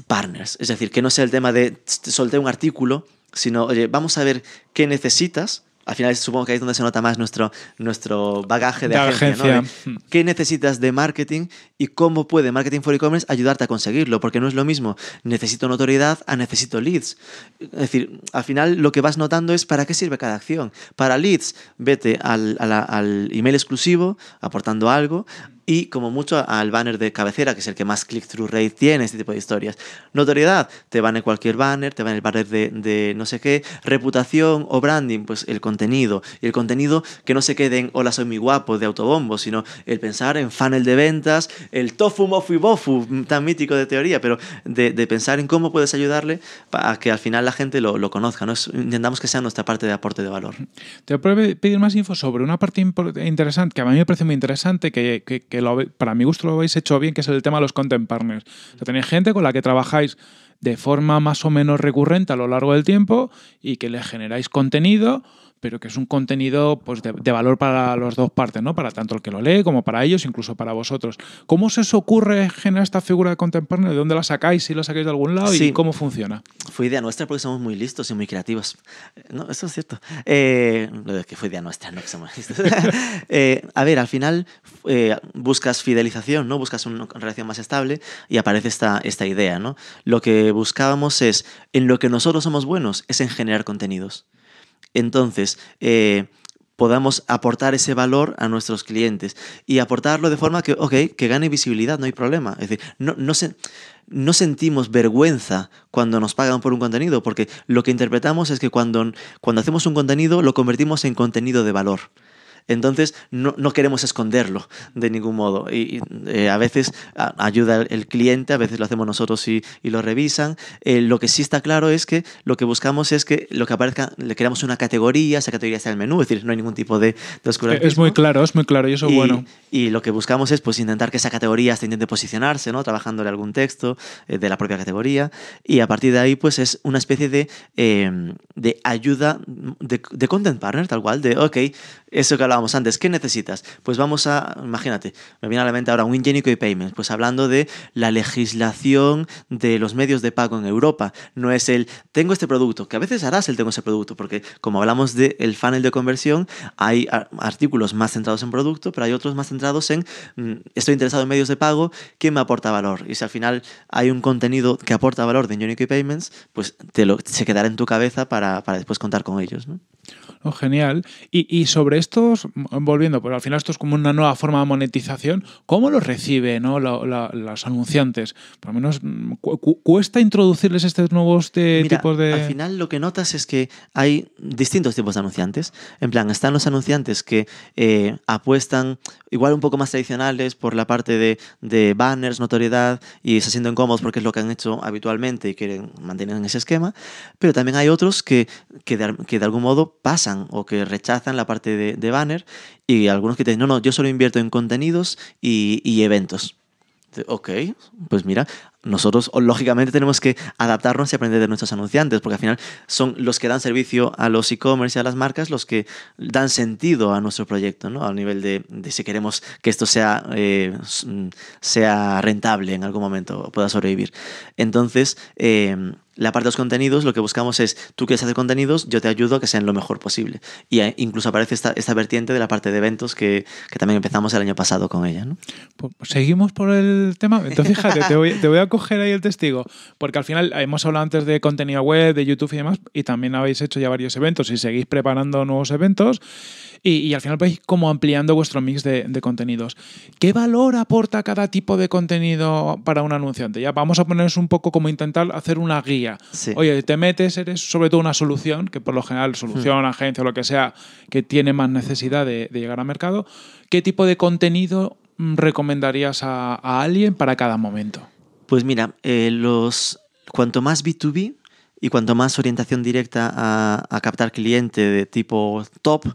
partners, es decir, que no sea el tema de solté un artículo, sino, oye, vamos a ver qué necesitas al final supongo que ahí es donde se nota más nuestro, nuestro bagaje de, agencia. Mm. ¿Qué necesitas de marketing y cómo puede Marketing for E-Commerce ayudarte a conseguirlo? Porque no es lo mismo necesito notoriedad a necesito leads. Es decir, al final lo que vas notando es para qué sirve cada acción. Para leads, vete al email exclusivo aportando algo y como mucho al banner de cabecera, que es el que más click-through rate tiene, este tipo de historias. Notoriedad, te van en cualquier banner, te van el banner de, no sé qué. Reputación o branding, pues el contenido. Y el contenido que no se quede en hola soy mi guapo de autobombo, sino el pensar en funnel de ventas, el tofu mofu y bofu, mm, tan mítico de teoría, pero de, pensar en cómo puedes ayudarle para que al final la gente lo, conozca. ¿no? Es, intentamos que sea nuestra parte de aporte de valor. Te voy pedir más info sobre una parte interesante, que a mí me parece muy interesante, que que para mi gusto lo habéis hecho bien, que es el tema de los content partners. tenéis gente con la que trabajáis de forma más o menos recurrente a lo largo del tiempo y que le generáis contenido pero que es un contenido pues, de, valor para las dos partes, ¿no? Para tanto el que lo lee como para ellos, incluso para vosotros. ¿Cómo se os ocurre generar esta figura de contemporáneo? ¿De dónde la sacáis? ¿Si la sacáis de algún lado? ¿Y cómo funciona? Fue idea nuestra porque somos muy listos y muy creativos. No, eso es cierto. Eh, lo de que fue idea nuestra, no que somos listos. Eh, a ver, al final eh, buscas fidelización, ¿no? Buscas una relación más estable y aparece esta, esta idea, ¿no? Lo que buscábamos es, en lo que nosotros somos buenos, es en generar contenidos entonces eh, podamos aportar ese valor a nuestros clientes y aportarlo de forma que, ok, que gane visibilidad, no hay problema. Es decir, no, no sentimos vergüenza cuando nos pagan por un contenido, porque lo que interpretamos es que cuando, cuando hacemos un contenido lo convertimos en contenido de valor. Entonces no, no queremos esconderlo de ningún modo. Y, eh, a veces ayuda el cliente, a veces lo hacemos nosotros y, y lo revisan. Eh, lo que sí está claro es que lo que buscamos es que lo que aparezca, le creamos una categoría, esa categoría está en el menú, es decir, no hay ningún tipo de, de Es muy claro, es muy claro y eso es bueno. Y lo que buscamos es pues intentar que esa categoría se intente posicionarse, ¿no? Trabajándole algún texto eh, de la propia categoría y a partir de ahí pues es una especie de, de ayuda de, content partner, tal cual, de ok, eso que Vamos, antes, ¿qué necesitas? Pues vamos a, imagínate, me viene a la mente ahora un ingenico y payments, pues hablando de la legislación de los medios de pago en Europa. No es el tengo este producto, que a veces harás el tengo ese producto, porque como hablamos del el funnel de conversión, hay artículos más centrados en producto, pero hay otros más centrados en mm, estoy interesado en medios de pago, ¿qué me aporta valor? Y si al final hay un contenido que aporta valor de Ingenico y payments, pues te lo, se quedará en tu cabeza para, para después contar con ellos. ¿no? Genial. Y, sobre estos, volviendo, pues al final esto es como una nueva forma de monetización, ¿cómo los reciben los anunciantes? Por lo menos, mm, ¿cuesta introducirles estos nuevos eh, tipos de...? Al final lo que notas es que hay distintos tipos de anunciantes. En plan, están los anunciantes que eh, apuestan igual un poco más tradicionales por la parte de, banners, notoriedad, y se sienten cómodos porque es lo que han hecho habitualmente y quieren mantener en ese esquema, pero también hay otros que, que de algún modo pasan o que rechazan la parte de, banner y algunos que te dicen, no, no, yo solo invierto en contenidos y, eventos. Ok, pues mira, nosotros lógicamente tenemos que adaptarnos y aprender de nuestros anunciantes, porque al final son los que dan servicio a los e-commerce y a las marcas los que dan sentido a nuestro proyecto, ¿no? A nivel de, si queremos que esto sea, eh, sea rentable en algún momento, pueda sobrevivir. Entonces, eh, la parte de los contenidos, lo que buscamos es, tú quieres hacer contenidos, yo te ayudo a que sean lo mejor posible. Y incluso aparece esta, vertiente de la parte de eventos que, también empezamos el año pasado con ella. Pues, pues seguimos por el tema. Entonces, fíjate, te, voy, a coger ahí el testigo, porque al final hemos hablado antes de contenido web, de YouTube y demás, y también habéis hecho ya varios eventos y seguís preparando nuevos eventos. Y, al final vais como ampliando vuestro mix de, de contenidos. ¿Qué valor aporta cada tipo de contenido para un anunciante? Ya vamos a ponernos un poco como intentar hacer una guía Oye, te metes, eres sobre todo una solución, que por lo general solución, hmm. agencia o lo que sea, que tiene más necesidad de, llegar al mercado. ¿Qué tipo de contenido mm, recomendarías a, alguien para cada momento? Pues mira, eh, los, cuanto más B2B, y cuanto más orientación directa a, a, captar cliente de tipo top,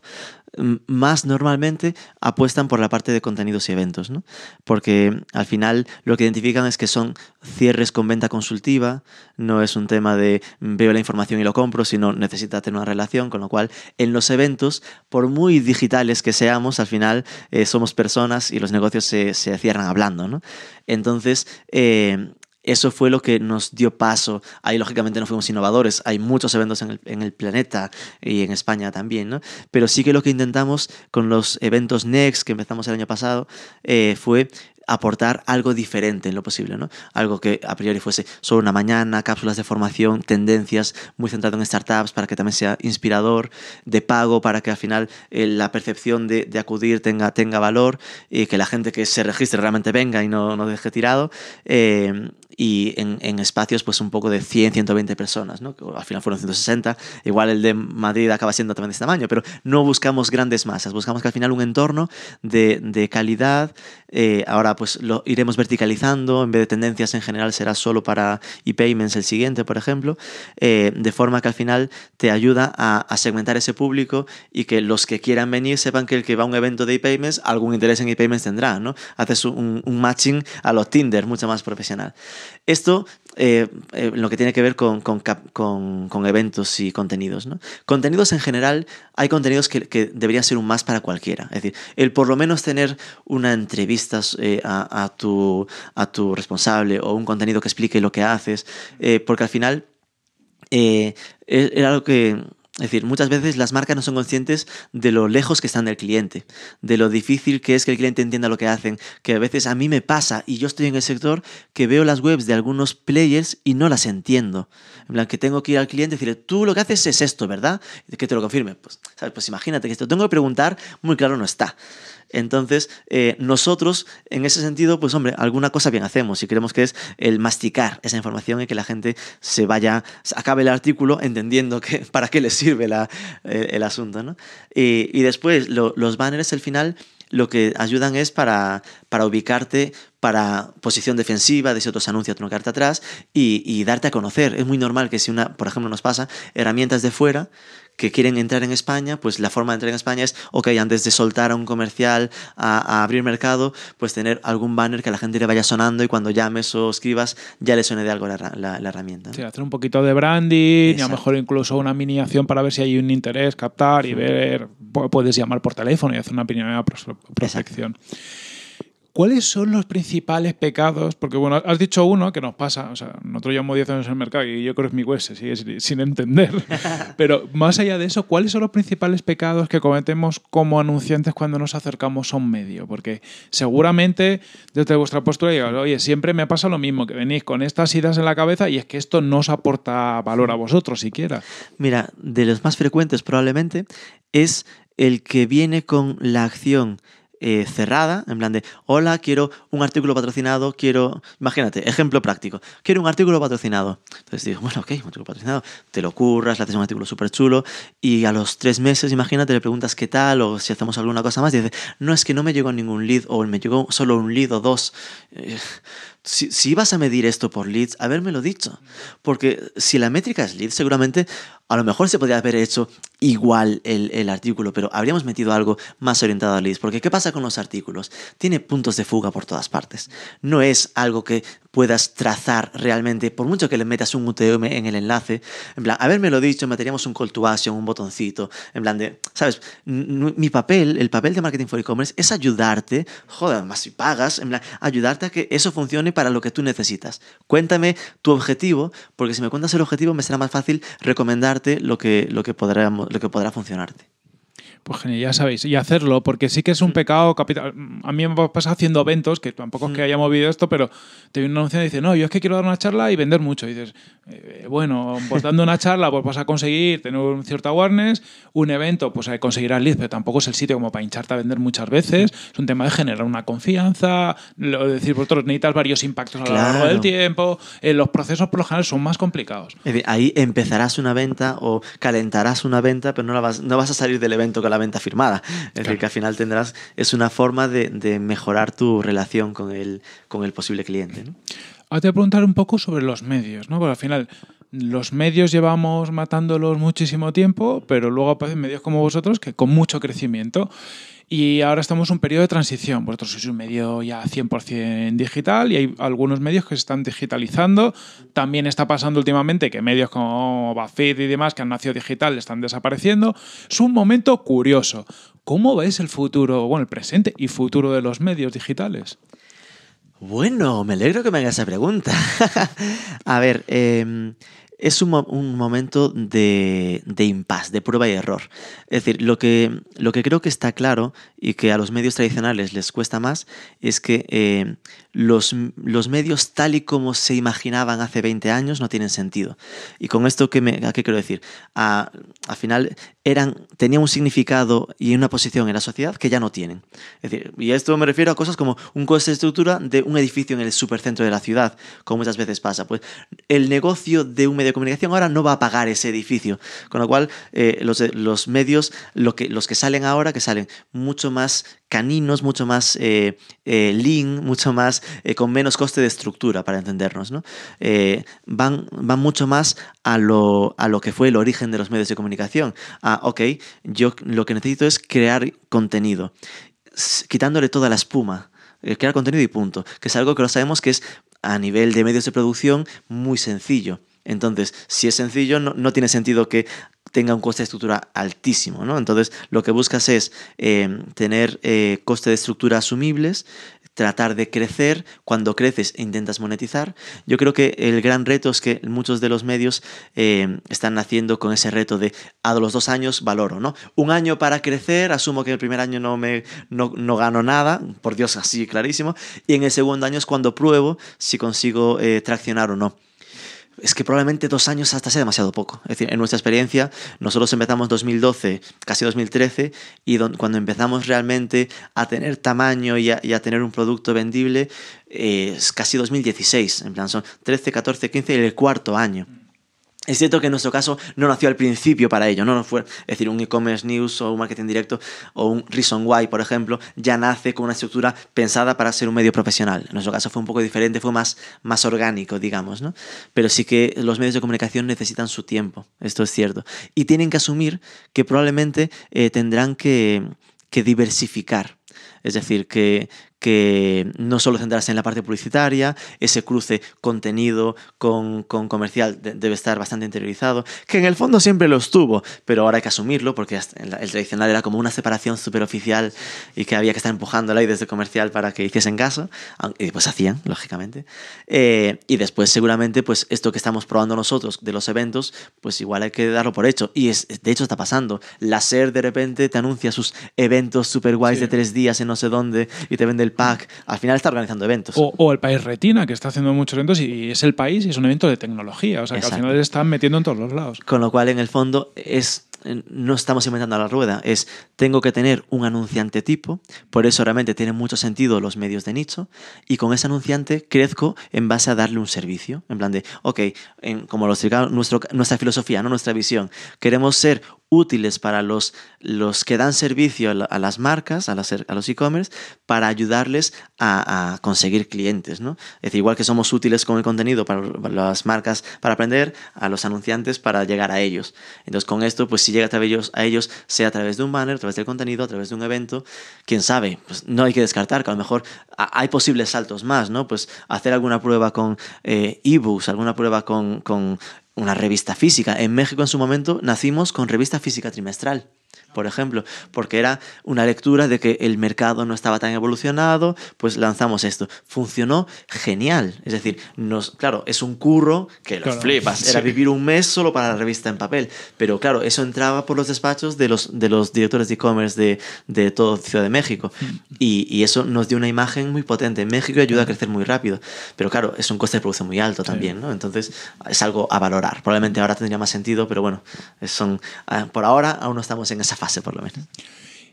más normalmente apuestan por la parte de contenidos y eventos, ¿no? porque al final lo que identifican es que son cierres con venta consultiva, no es un tema de mm, veo la información y lo compro, sino necesita tener una relación, con lo cual en los eventos, por muy digitales que seamos, al final eh, somos personas y los negocios se, cierran hablando. ¿no? Entonces, eh, eso fue lo que nos dio paso. Ahí lógicamente no fuimos innovadores. Hay muchos eventos en el, en el planeta y en España también, ¿no? Pero sí que lo que intentamos con los eventos Next que empezamos el año pasado eh, fue aportar algo diferente en lo posible, ¿no? Algo que a priori fuese solo una mañana, cápsulas de formación, tendencias, muy centrado en startups para que también sea inspirador, de pago para que al final eh, la percepción de, acudir tenga, tenga valor y eh, que la gente que se registre realmente venga y no, no deje tirado y en, espacios pues un poco de 100, 120 personas, ¿no? al final fueron 160, igual el de Madrid acaba siendo también de este tamaño, pero no buscamos grandes masas, buscamos que al final un entorno de, calidad, eh, ahora pues lo iremos verticalizando, en vez de tendencias en general será solo para e-payments el siguiente, por ejemplo, eh, de forma que al final te ayuda a, segmentar ese público y que los que quieran venir sepan que el que va a un evento de e-payments, algún interés en e-payments tendrá, ¿no? Haces un, un matching a los Tinder, mucho más profesional. Esto eh, eh, lo que tiene que ver con, eventos y contenidos. Contenidos en general, hay contenidos que, deberían ser un más para cualquiera. Es decir, el por lo menos tener una entrevista eh, a, tu, a, tu, responsable o un contenido que explique lo que haces, porque al final e, era algo que es decir, muchas veces las marcas no son conscientes de lo lejos que están del cliente, de lo difícil que es que el cliente entienda lo que hacen, que a veces a mí me pasa y yo estoy en el sector que veo las webs de algunos players y no las entiendo. En plan, que tengo que ir al cliente y decirle, tú lo que haces es esto, ¿verdad? Que te lo confirme. Pues, ¿sabes? pues imagínate que esto tengo que preguntar, muy claro no está. Entonces, eh, nosotros, en ese sentido, pues hombre, alguna cosa bien hacemos y creemos que es el masticar esa información y que la gente se vaya, acabe el artículo entendiendo que, para qué le sirve el, asunto. ¿no? Y, después, los banners al final lo que ayudan es para, ubicarte para posición defensiva, de si otros anuncian otra carta atrás y, darte a conocer. Es muy normal que si una, por ejemplo, nos pasa herramientas de fuera, que quieren entrar en España, pues la forma de entrar en España es, ok, antes de soltar a un comercial a, abrir mercado, pues tener algún banner que a la gente le vaya sonando y cuando llames o escribas ya le suene de algo la, herramienta. Sí, hacer un poquito de branding y a lo mejor incluso una mini acción para ver si hay un interés, captar y ver, puedes llamar por teléfono y hacer una primera prospección. Exacto. ¿cuáles son los principales pecados? Porque, bueno, has dicho uno que nos pasa, o sea, nosotros llevamos 10 años en el mercado y yo creo que es mi hueso, sigue sin entender. Pero más allá de eso, ¿cuáles son los principales pecados que cometemos como anunciantes cuando nos acercamos a un medio? Porque seguramente desde vuestra postura digas, oye, siempre me pasa lo mismo, que venís con estas ideas en la cabeza y es que esto no os aporta valor a vosotros siquiera. Mira, de los más frecuentes probablemente es el que viene con la acción eh, cerrada, en plan de, hola, quiero un artículo patrocinado, quiero, imagínate, ejemplo práctico, quiero un artículo patrocinado. Entonces digo, bueno, ok, un artículo patrocinado, te lo curras, le haces un artículo súper chulo y a los tres meses, imagínate, le preguntas qué tal o si hacemos alguna cosa más, y dice, no es que no me llegó ningún lead o me llegó solo un lead o dos. Eh, si, si vas a medir esto por leads, habérmelo dicho. Porque si la métrica es leads, seguramente a lo mejor se podría haber hecho igual el, el, artículo, pero habríamos metido algo más orientado a leads. Porque ¿qué pasa con los artículos? Tiene puntos de fuga por todas partes. No es algo que puedas trazar realmente, por mucho que le metas un UTM en el enlace, en plan, haberme lo dicho, meteríamos un call to action, un botoncito, en plan de, ¿sabes? Mi papel, el papel de marketing for e-commerce es ayudarte, joder, más si pagas, en plan, ayudarte a que eso funcione para lo que tú necesitas. Cuéntame tu objetivo, porque si me cuentas el objetivo me será más fácil recomendarte lo que, lo que, podrá, lo que podrá funcionarte. Pues genial, ya sabéis, y hacerlo, porque sí que es un mm. pecado capital. A mí me pasa haciendo eventos, que tampoco es que mm. haya movido esto, pero te viene una anuncio y dice, no, yo es que quiero dar una charla y vender mucho. Y dices, eh, bueno, pues dando una charla pues vas a conseguir tener un cierto awareness, un evento pues conseguirás leads, pero tampoco es el sitio como para hincharte a vender muchas veces. Mm. Es un tema de generar una confianza, lo decir vosotros, necesitas varios impactos a lo largo del tiempo, eh, los procesos por lo general son más complicados. Ahí empezarás una venta o calentarás una venta, pero no, vas, no vas a salir del evento que la venta firmada. Es decir, que al final tendrás, es una forma de, mejorar tu relación con el, con el posible cliente. Ahora te voy a preguntar un poco sobre los medios, ¿no? Porque al final los medios llevamos matándolos muchísimo tiempo, pero luego aparecen medios como vosotros que con mucho crecimiento. Y ahora estamos en un periodo de transición. Vosotros sois un medio ya 100% digital y hay algunos medios que se están digitalizando. También está pasando últimamente que medios como Bafit y demás que han nacido digital están desapareciendo. Es un momento curioso. ¿Cómo ves el futuro, bueno, el presente y futuro de los medios digitales? Bueno, me alegro que me hagas esa pregunta. a ver, em, es un, momento de, de impasse, de prueba y error. Es decir, lo que, lo que creo que está claro y que a los medios tradicionales les cuesta más es que em, los, los, medios tal y como se imaginaban hace 20 años no tienen sentido. Y con esto, ¿qué, me, qué quiero decir? al final eran, tenían un significado y una posición en la sociedad que ya no tienen. Es decir, y a esto me refiero a cosas como un coste de estructura de un edificio en el supercentro de la ciudad, como muchas veces pasa. Pues el negocio de un medio de comunicación ahora no va a pagar ese edificio. Con lo cual, eh, los, los, medios, lo que, los que salen ahora, que salen mucho más caninos, mucho más eh, eh, lean, mucho más eh, con menos coste de estructura, para entendernos. van, van mucho más a lo, a lo que fue el origen de los medios de comunicación. Ah, ok, yo lo que necesito es crear contenido, quitándole toda la espuma. Crear contenido y punto, que es algo que lo sabemos que es a nivel de medios de producción muy sencillo. Entonces, si es sencillo, no, no, tiene sentido que tenga un coste de estructura altísimo. ¿no? Entonces, lo que buscas es eh, tener eh, coste de estructura asumibles, tratar de crecer, cuando creces intentas monetizar. Yo creo que el gran reto es que muchos de los medios eh, están haciendo con ese reto de a los dos años valoro, ¿no? Un año para crecer, asumo que el primer año no, me, no gano nada, por Dios, así clarísimo, y en el segundo año es cuando pruebo si consigo traccionar o no es que probablemente dos años hasta sea demasiado poco. Es decir, en nuestra experiencia, nosotros empezamos 2012, casi 2013, y cuando empezamos realmente a tener tamaño y a, tener un producto vendible, eh, es casi 2016, en plan son 13, 14, 15, el cuarto año. Es cierto que en nuestro caso no nació al principio para ello, no, fue, es decir, un e-commerce news o un marketing directo o un reason why, por ejemplo, ya nace con una estructura pensada para ser un medio profesional. En nuestro caso fue un poco diferente, fue más, más orgánico, digamos, ¿no? Pero sí que los medios de comunicación necesitan su tiempo, esto es cierto. Y tienen que asumir que probablemente eh, tendrán que, que diversificar. Es decir, que, que no solo centrarse en la parte publicitaria, ese cruce contenido con, con comercial debe estar bastante interiorizado, que en el fondo siempre lo estuvo, pero ahora hay que asumirlo porque el tradicional era como una separación superoficial y que había que estar empujando empujándola aire desde comercial para que hiciesen caso, y pues hacían, lógicamente. Eh, y después seguramente pues esto que estamos probando nosotros de los eventos, pues igual hay que darlo por hecho. Y es, de hecho está pasando. La SER de repente te anuncia sus eventos super guays de tres días en no sé dónde y te vende el PAC, Al final está organizando eventos. O, el país Retina, que está haciendo muchos eventos y, es el país y es un evento de tecnología. O sea, que al final están metiendo en todos los lados. Con lo cual, en el fondo, es no estamos inventando la rueda, es tengo que tener un anunciante tipo, por eso realmente tienen mucho sentido los medios de nicho, y con ese anunciante crezco en base a darle un servicio, en plan de, ok, en, como lo explicaba nuestro, nuestra filosofía, ¿no? nuestra visión, queremos ser útiles para los, los que dan servicio a, las marcas, a, a los e-commerce, para ayudarles a, conseguir clientes. ¿no? Es decir, igual que somos útiles con el contenido para, para las marcas para aprender, a los anunciantes para llegar a ellos. Entonces con esto, pues si llega a ellos, a ellos sea a través de un banner, a través del contenido, a través de un evento, quién sabe, pues no hay que descartar que a lo mejor hay posibles saltos más, ¿no? Pues hacer alguna prueba con eh, e-books, alguna prueba con, con una revista física. En México en su momento nacimos con revista física trimestral por ejemplo, porque era una lectura de que el mercado no estaba tan evolucionado, pues lanzamos esto. Funcionó genial. Es decir, nos, claro, es un curro que lo flipas. Era vivir un mes solo para la revista en papel. Pero claro, eso entraba por los despachos de los, de los directores de e-commerce de, de todo Ciudad de México. Mm. Y, eso nos dio una imagen muy potente. en México ayuda a crecer muy rápido. Pero claro, es un coste de producción muy alto también, ¿no? Entonces, es algo a valorar. Probablemente ahora tendría más sentido, pero bueno, son, ah, por ahora aún no estamos en esa fase por lo menos.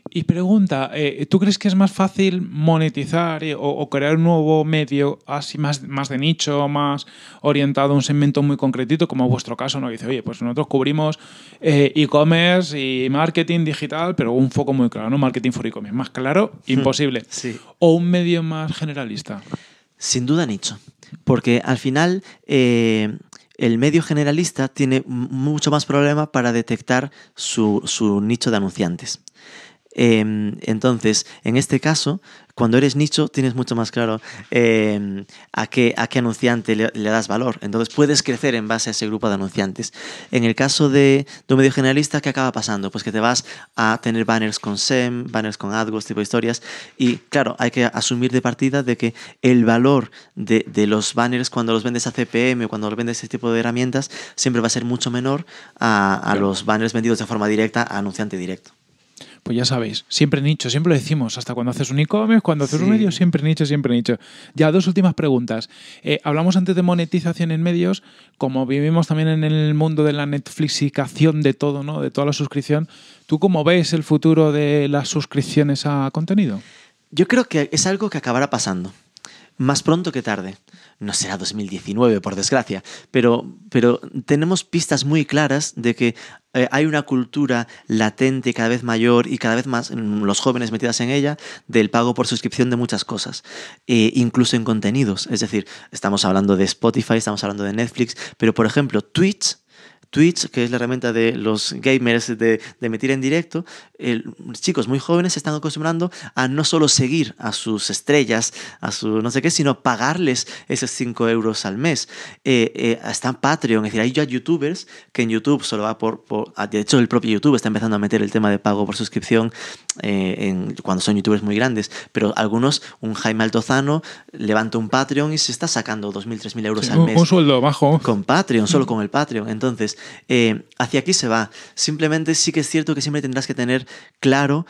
Y pregunta, eh, ¿tú crees que es más fácil monetizar o, crear un nuevo medio así más, más de nicho, más orientado a un segmento muy concretito, como vuestro caso, no dice, oye, pues nosotros cubrimos eh, e-commerce y marketing digital, pero un foco muy claro, ¿no? Marketing for e-commerce, más claro, hmm. imposible. Sí. O un medio más generalista. Sin duda nicho, porque al final... Eh, el medio generalista tiene mucho más problema para detectar su, su nicho de anunciantes. Em, entonces, en este caso, cuando eres nicho, tienes mucho más claro em, a, qué, anunciante le, das valor. Entonces, puedes crecer en base a ese grupo de anunciantes. En el caso de, un medio generalista, ¿qué acaba pasando? Pues que te vas a tener banners con SEM, banners con AdWords, tipo historias. Y claro, hay que asumir de partida de que el valor de, los banners cuando los vendes a CPM o cuando los vendes a este tipo de herramientas siempre va a ser mucho menor a, los banners vendidos de forma directa a anunciante directo. Pues ya sabéis, siempre nicho, siempre lo decimos, hasta cuando haces un e-commerce, cuando haces un medio, siempre nicho, siempre nicho. Ya, dos últimas preguntas. Eh, hablamos antes de monetización en medios, como vivimos también en el mundo de la Netflixicación de todo, ¿no? De toda la suscripción. ¿Tú cómo ves el futuro de las suscripciones a contenido? Yo creo que es algo que acabará pasando más pronto que tarde. No será 2019, por desgracia, pero, pero tenemos pistas muy claras de que eh, hay una cultura latente cada vez mayor y cada vez más mm, los jóvenes metidas en ella del pago por suscripción de muchas cosas, eh, incluso en contenidos. Es decir, estamos hablando de Spotify, estamos hablando de Netflix, pero por ejemplo, Twitch Twitch, que es la herramienta de los gamers de, de en directo, chicos muy jóvenes se están acostumbrando a no solo seguir a sus estrellas, a su no sé qué, sino pagarles esos 5 euros al mes. Eh, eh, está Patreon, es decir, hay ya youtubers que en YouTube solo va por, ah, De hecho, el propio YouTube está empezando a meter el tema de pago por suscripción eh, en, cuando son youtubers muy grandes, pero algunos, un Jaime Altozano levanta un Patreon y se está sacando 2.000, 3.000 euros al mes. Un sueldo bajo. Con Patreon, solo con el Patreon. Entonces, eh, hacia aquí se va. Simplemente sí que es cierto que siempre tendrás que tener claro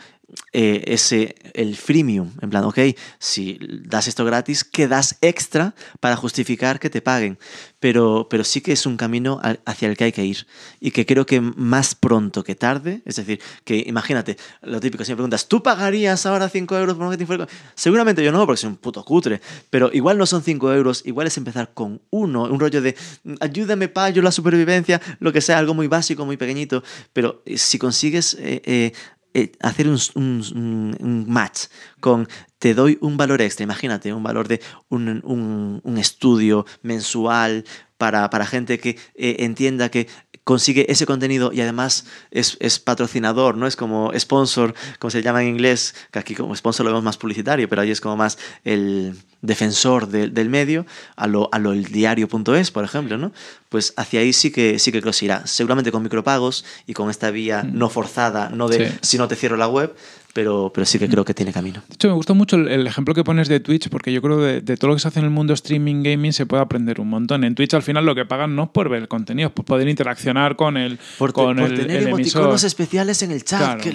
eh, ese, el freemium, en plan, ok, si das esto gratis, ¿qué das extra para justificar que te paguen? Pero, pero sí que es un camino hacia el que hay que ir y que creo que más pronto que tarde, es decir, que imagínate, lo típico, si me preguntas, ¿tú pagarías ahora 5 euros por marketing? Seguramente yo no, porque soy un puto cutre, pero igual no son 5 euros, igual es empezar con uno, un rollo de ayúdame, payo, la supervivencia, lo que sea, algo muy básico, muy pequeñito, pero eh, si consigues eh, eh, hacer un, match con te doy un valor extra, imagínate, un valor de un, estudio mensual para, para gente que eh, entienda que consigue ese contenido y además es, es, patrocinador, ¿no? Es como sponsor, como se llama en inglés, que aquí como sponsor lo vemos más publicitario, pero ahí es como más el defensor del medio a lo, a lo el diario.es, por ejemplo, ¿no? Pues hacia ahí sí que sí que irá. Seguramente con micropagos y con esta vía mm. no forzada, no de si no te cierro la web, pero, pero, sí que creo que tiene camino. De hecho, me gustó mucho el, ejemplo que pones de Twitch, porque yo creo de, todo lo que se hace en el mundo streaming gaming se puede aprender un montón. En Twitch al final lo que pagan no es por ver el contenido, es por poder interaccionar con el Por, por tener emoticonos especiales en el chat, que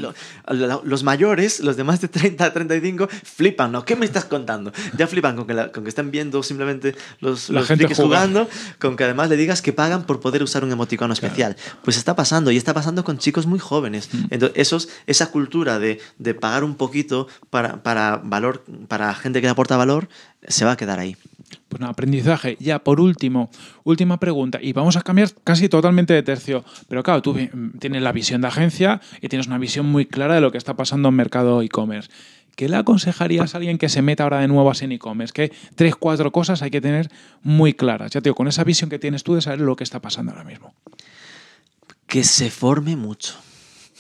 los mayores, los de más de 30 a 35, flipan, ¿no? ¿Qué me estás contando? Ya flipan con que, estén están viendo simplemente los, la jugando, con que además le digas que pagan por poder usar un emoticono especial. Pues está pasando y está pasando con chicos muy jóvenes. Mm. Entonces, esos, esa cultura de, pagar un poquito para, valor, para gente que le aporta valor se va a quedar ahí. Pues Bueno, aprendizaje. Ya, por último, última pregunta. Y vamos a cambiar casi totalmente de tercio. Pero claro, tú mm, tienes la visión de agencia y tienes una visión muy clara de lo que está pasando en mercado e-commerce. ¿Qué le aconsejarías a alguien que se meta ahora de nuevo a e-commerce? Que tres, cuatro cosas hay que tener muy claras. Ya te digo, con esa visión que tienes tú de saber lo que está pasando ahora mismo. Que se forme mucho.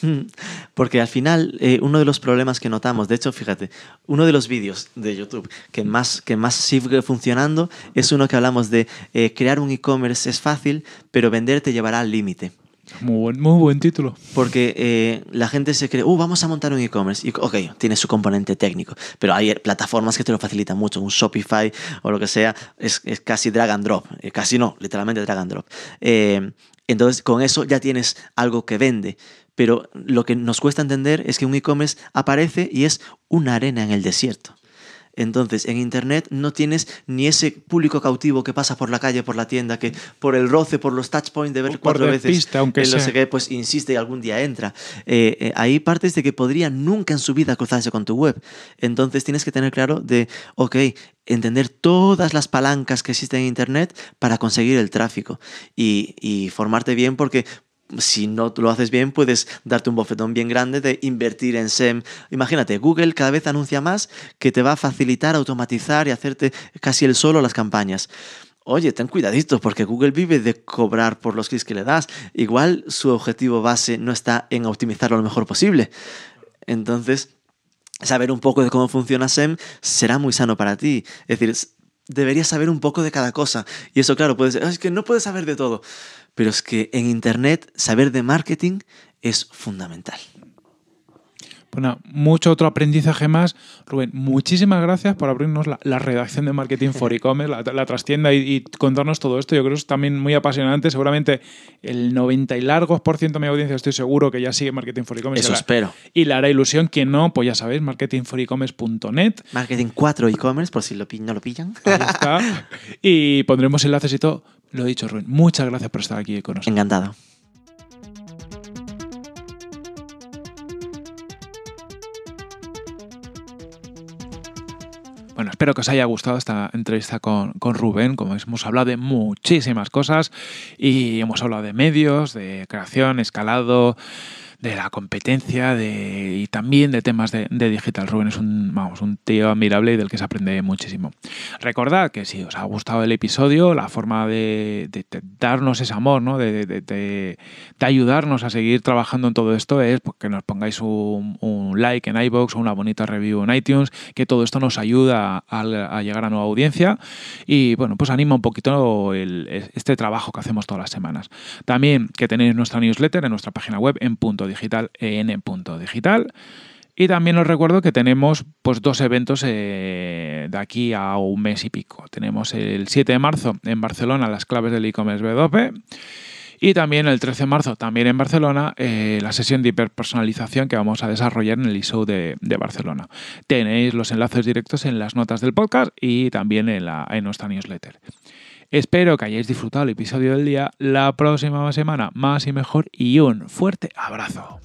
Porque al final, eh, uno de los problemas que notamos, de hecho, fíjate, uno de los vídeos de YouTube que más, que más sigue funcionando es uno que hablamos de eh, crear un e-commerce es fácil, pero vender te llevará al límite. Muy buen, muy buen título. Porque eh, la gente se cree, uh, vamos a montar un e-commerce. Y, ok, tiene su componente técnico, pero hay plataformas que te lo facilitan mucho. Un Shopify o lo que sea es, casi drag and drop. Eh, casi no, literalmente drag and drop. Eh, entonces, con eso ya tienes algo que vende. Pero lo que nos cuesta entender es que un e-commerce aparece y es una arena en el desierto. Entonces, en Internet no tienes ni ese público cautivo que pasa por la calle, por la tienda, que por el roce, por los touch points de ver cuatro veces, en sé pues insiste y algún día entra. hay eh, eh, partes de que podría nunca en su vida cruzarse con tu web. Entonces, tienes que tener claro de, ok, entender todas las palancas que existen en Internet para conseguir el tráfico y formarte bien porque si no lo haces bien, puedes darte un bofetón bien grande de invertir en SEM. Imagínate, Google cada vez anuncia más que te va a facilitar, automatizar y hacerte casi el solo las campañas oye, ten cuidadito, porque Google vive de cobrar por los clics que le das. Igual su objetivo base no está en optimizarlo lo mejor posible. Entonces, saber un poco de cómo funciona SEM será muy sano para ti. Es decir, deberías saber un poco de cada cosa. Y eso, claro, puede ser es que no puedes saber de todo pero es que en Internet saber de marketing es fundamental. Bueno, mucho otro aprendizaje más. Rubén, muchísimas gracias por abrirnos la, redacción de Marketing for E-Commerce, la, trastienda y, contarnos todo esto. Yo creo que es también muy apasionante. Seguramente el 90 y largos por ciento de mi audiencia estoy seguro que ya sigue Marketing for E-Commerce. Eso espero. Y la hará ilusión. que no, pues ya sabéis, marketingforecommerce.net. Marketing 4 e-commerce, por si no lo pillan. y pondremos enlaces y todo. Lo dicho, Rubén, muchas gracias por estar aquí con nosotros. Encantado. Bueno, espero que os haya gustado esta entrevista con, Rubén. Como hemos hablado de muchísimas cosas y hemos hablado de medios, de creación, escalado, de la competencia y también de temas de, digital. Rubén es un, un tío admirable y del que se aprende muchísimo. Recordad que si os ha gustado el episodio, la forma de, darnos ese amor, de, ayudarnos a seguir trabajando en todo esto es pues, que nos pongáis un, like en iBox o una bonita review en iTunes, que todo esto nos ayuda a, llegar a nueva audiencia y bueno, pues anima un poquito este trabajo que hacemos todas las semanas. También que tenéis nuestra newsletter en nuestra página web en punto digital en.digital. Y también os recuerdo que tenemos pues, dos eventos eh, de aquí a un mes y pico. Tenemos el 7 de marzo en Barcelona las claves del e-commerce 2 b Y también el 13 de marzo, también en Barcelona, eh, la sesión de hiperpersonalización que vamos a desarrollar en el ISO de, de, Barcelona. Tenéis los enlaces directos en las notas del podcast y también en nuestra newsletter. Espero que hayáis disfrutado el episodio del día. La próxima semana más y mejor y un fuerte abrazo.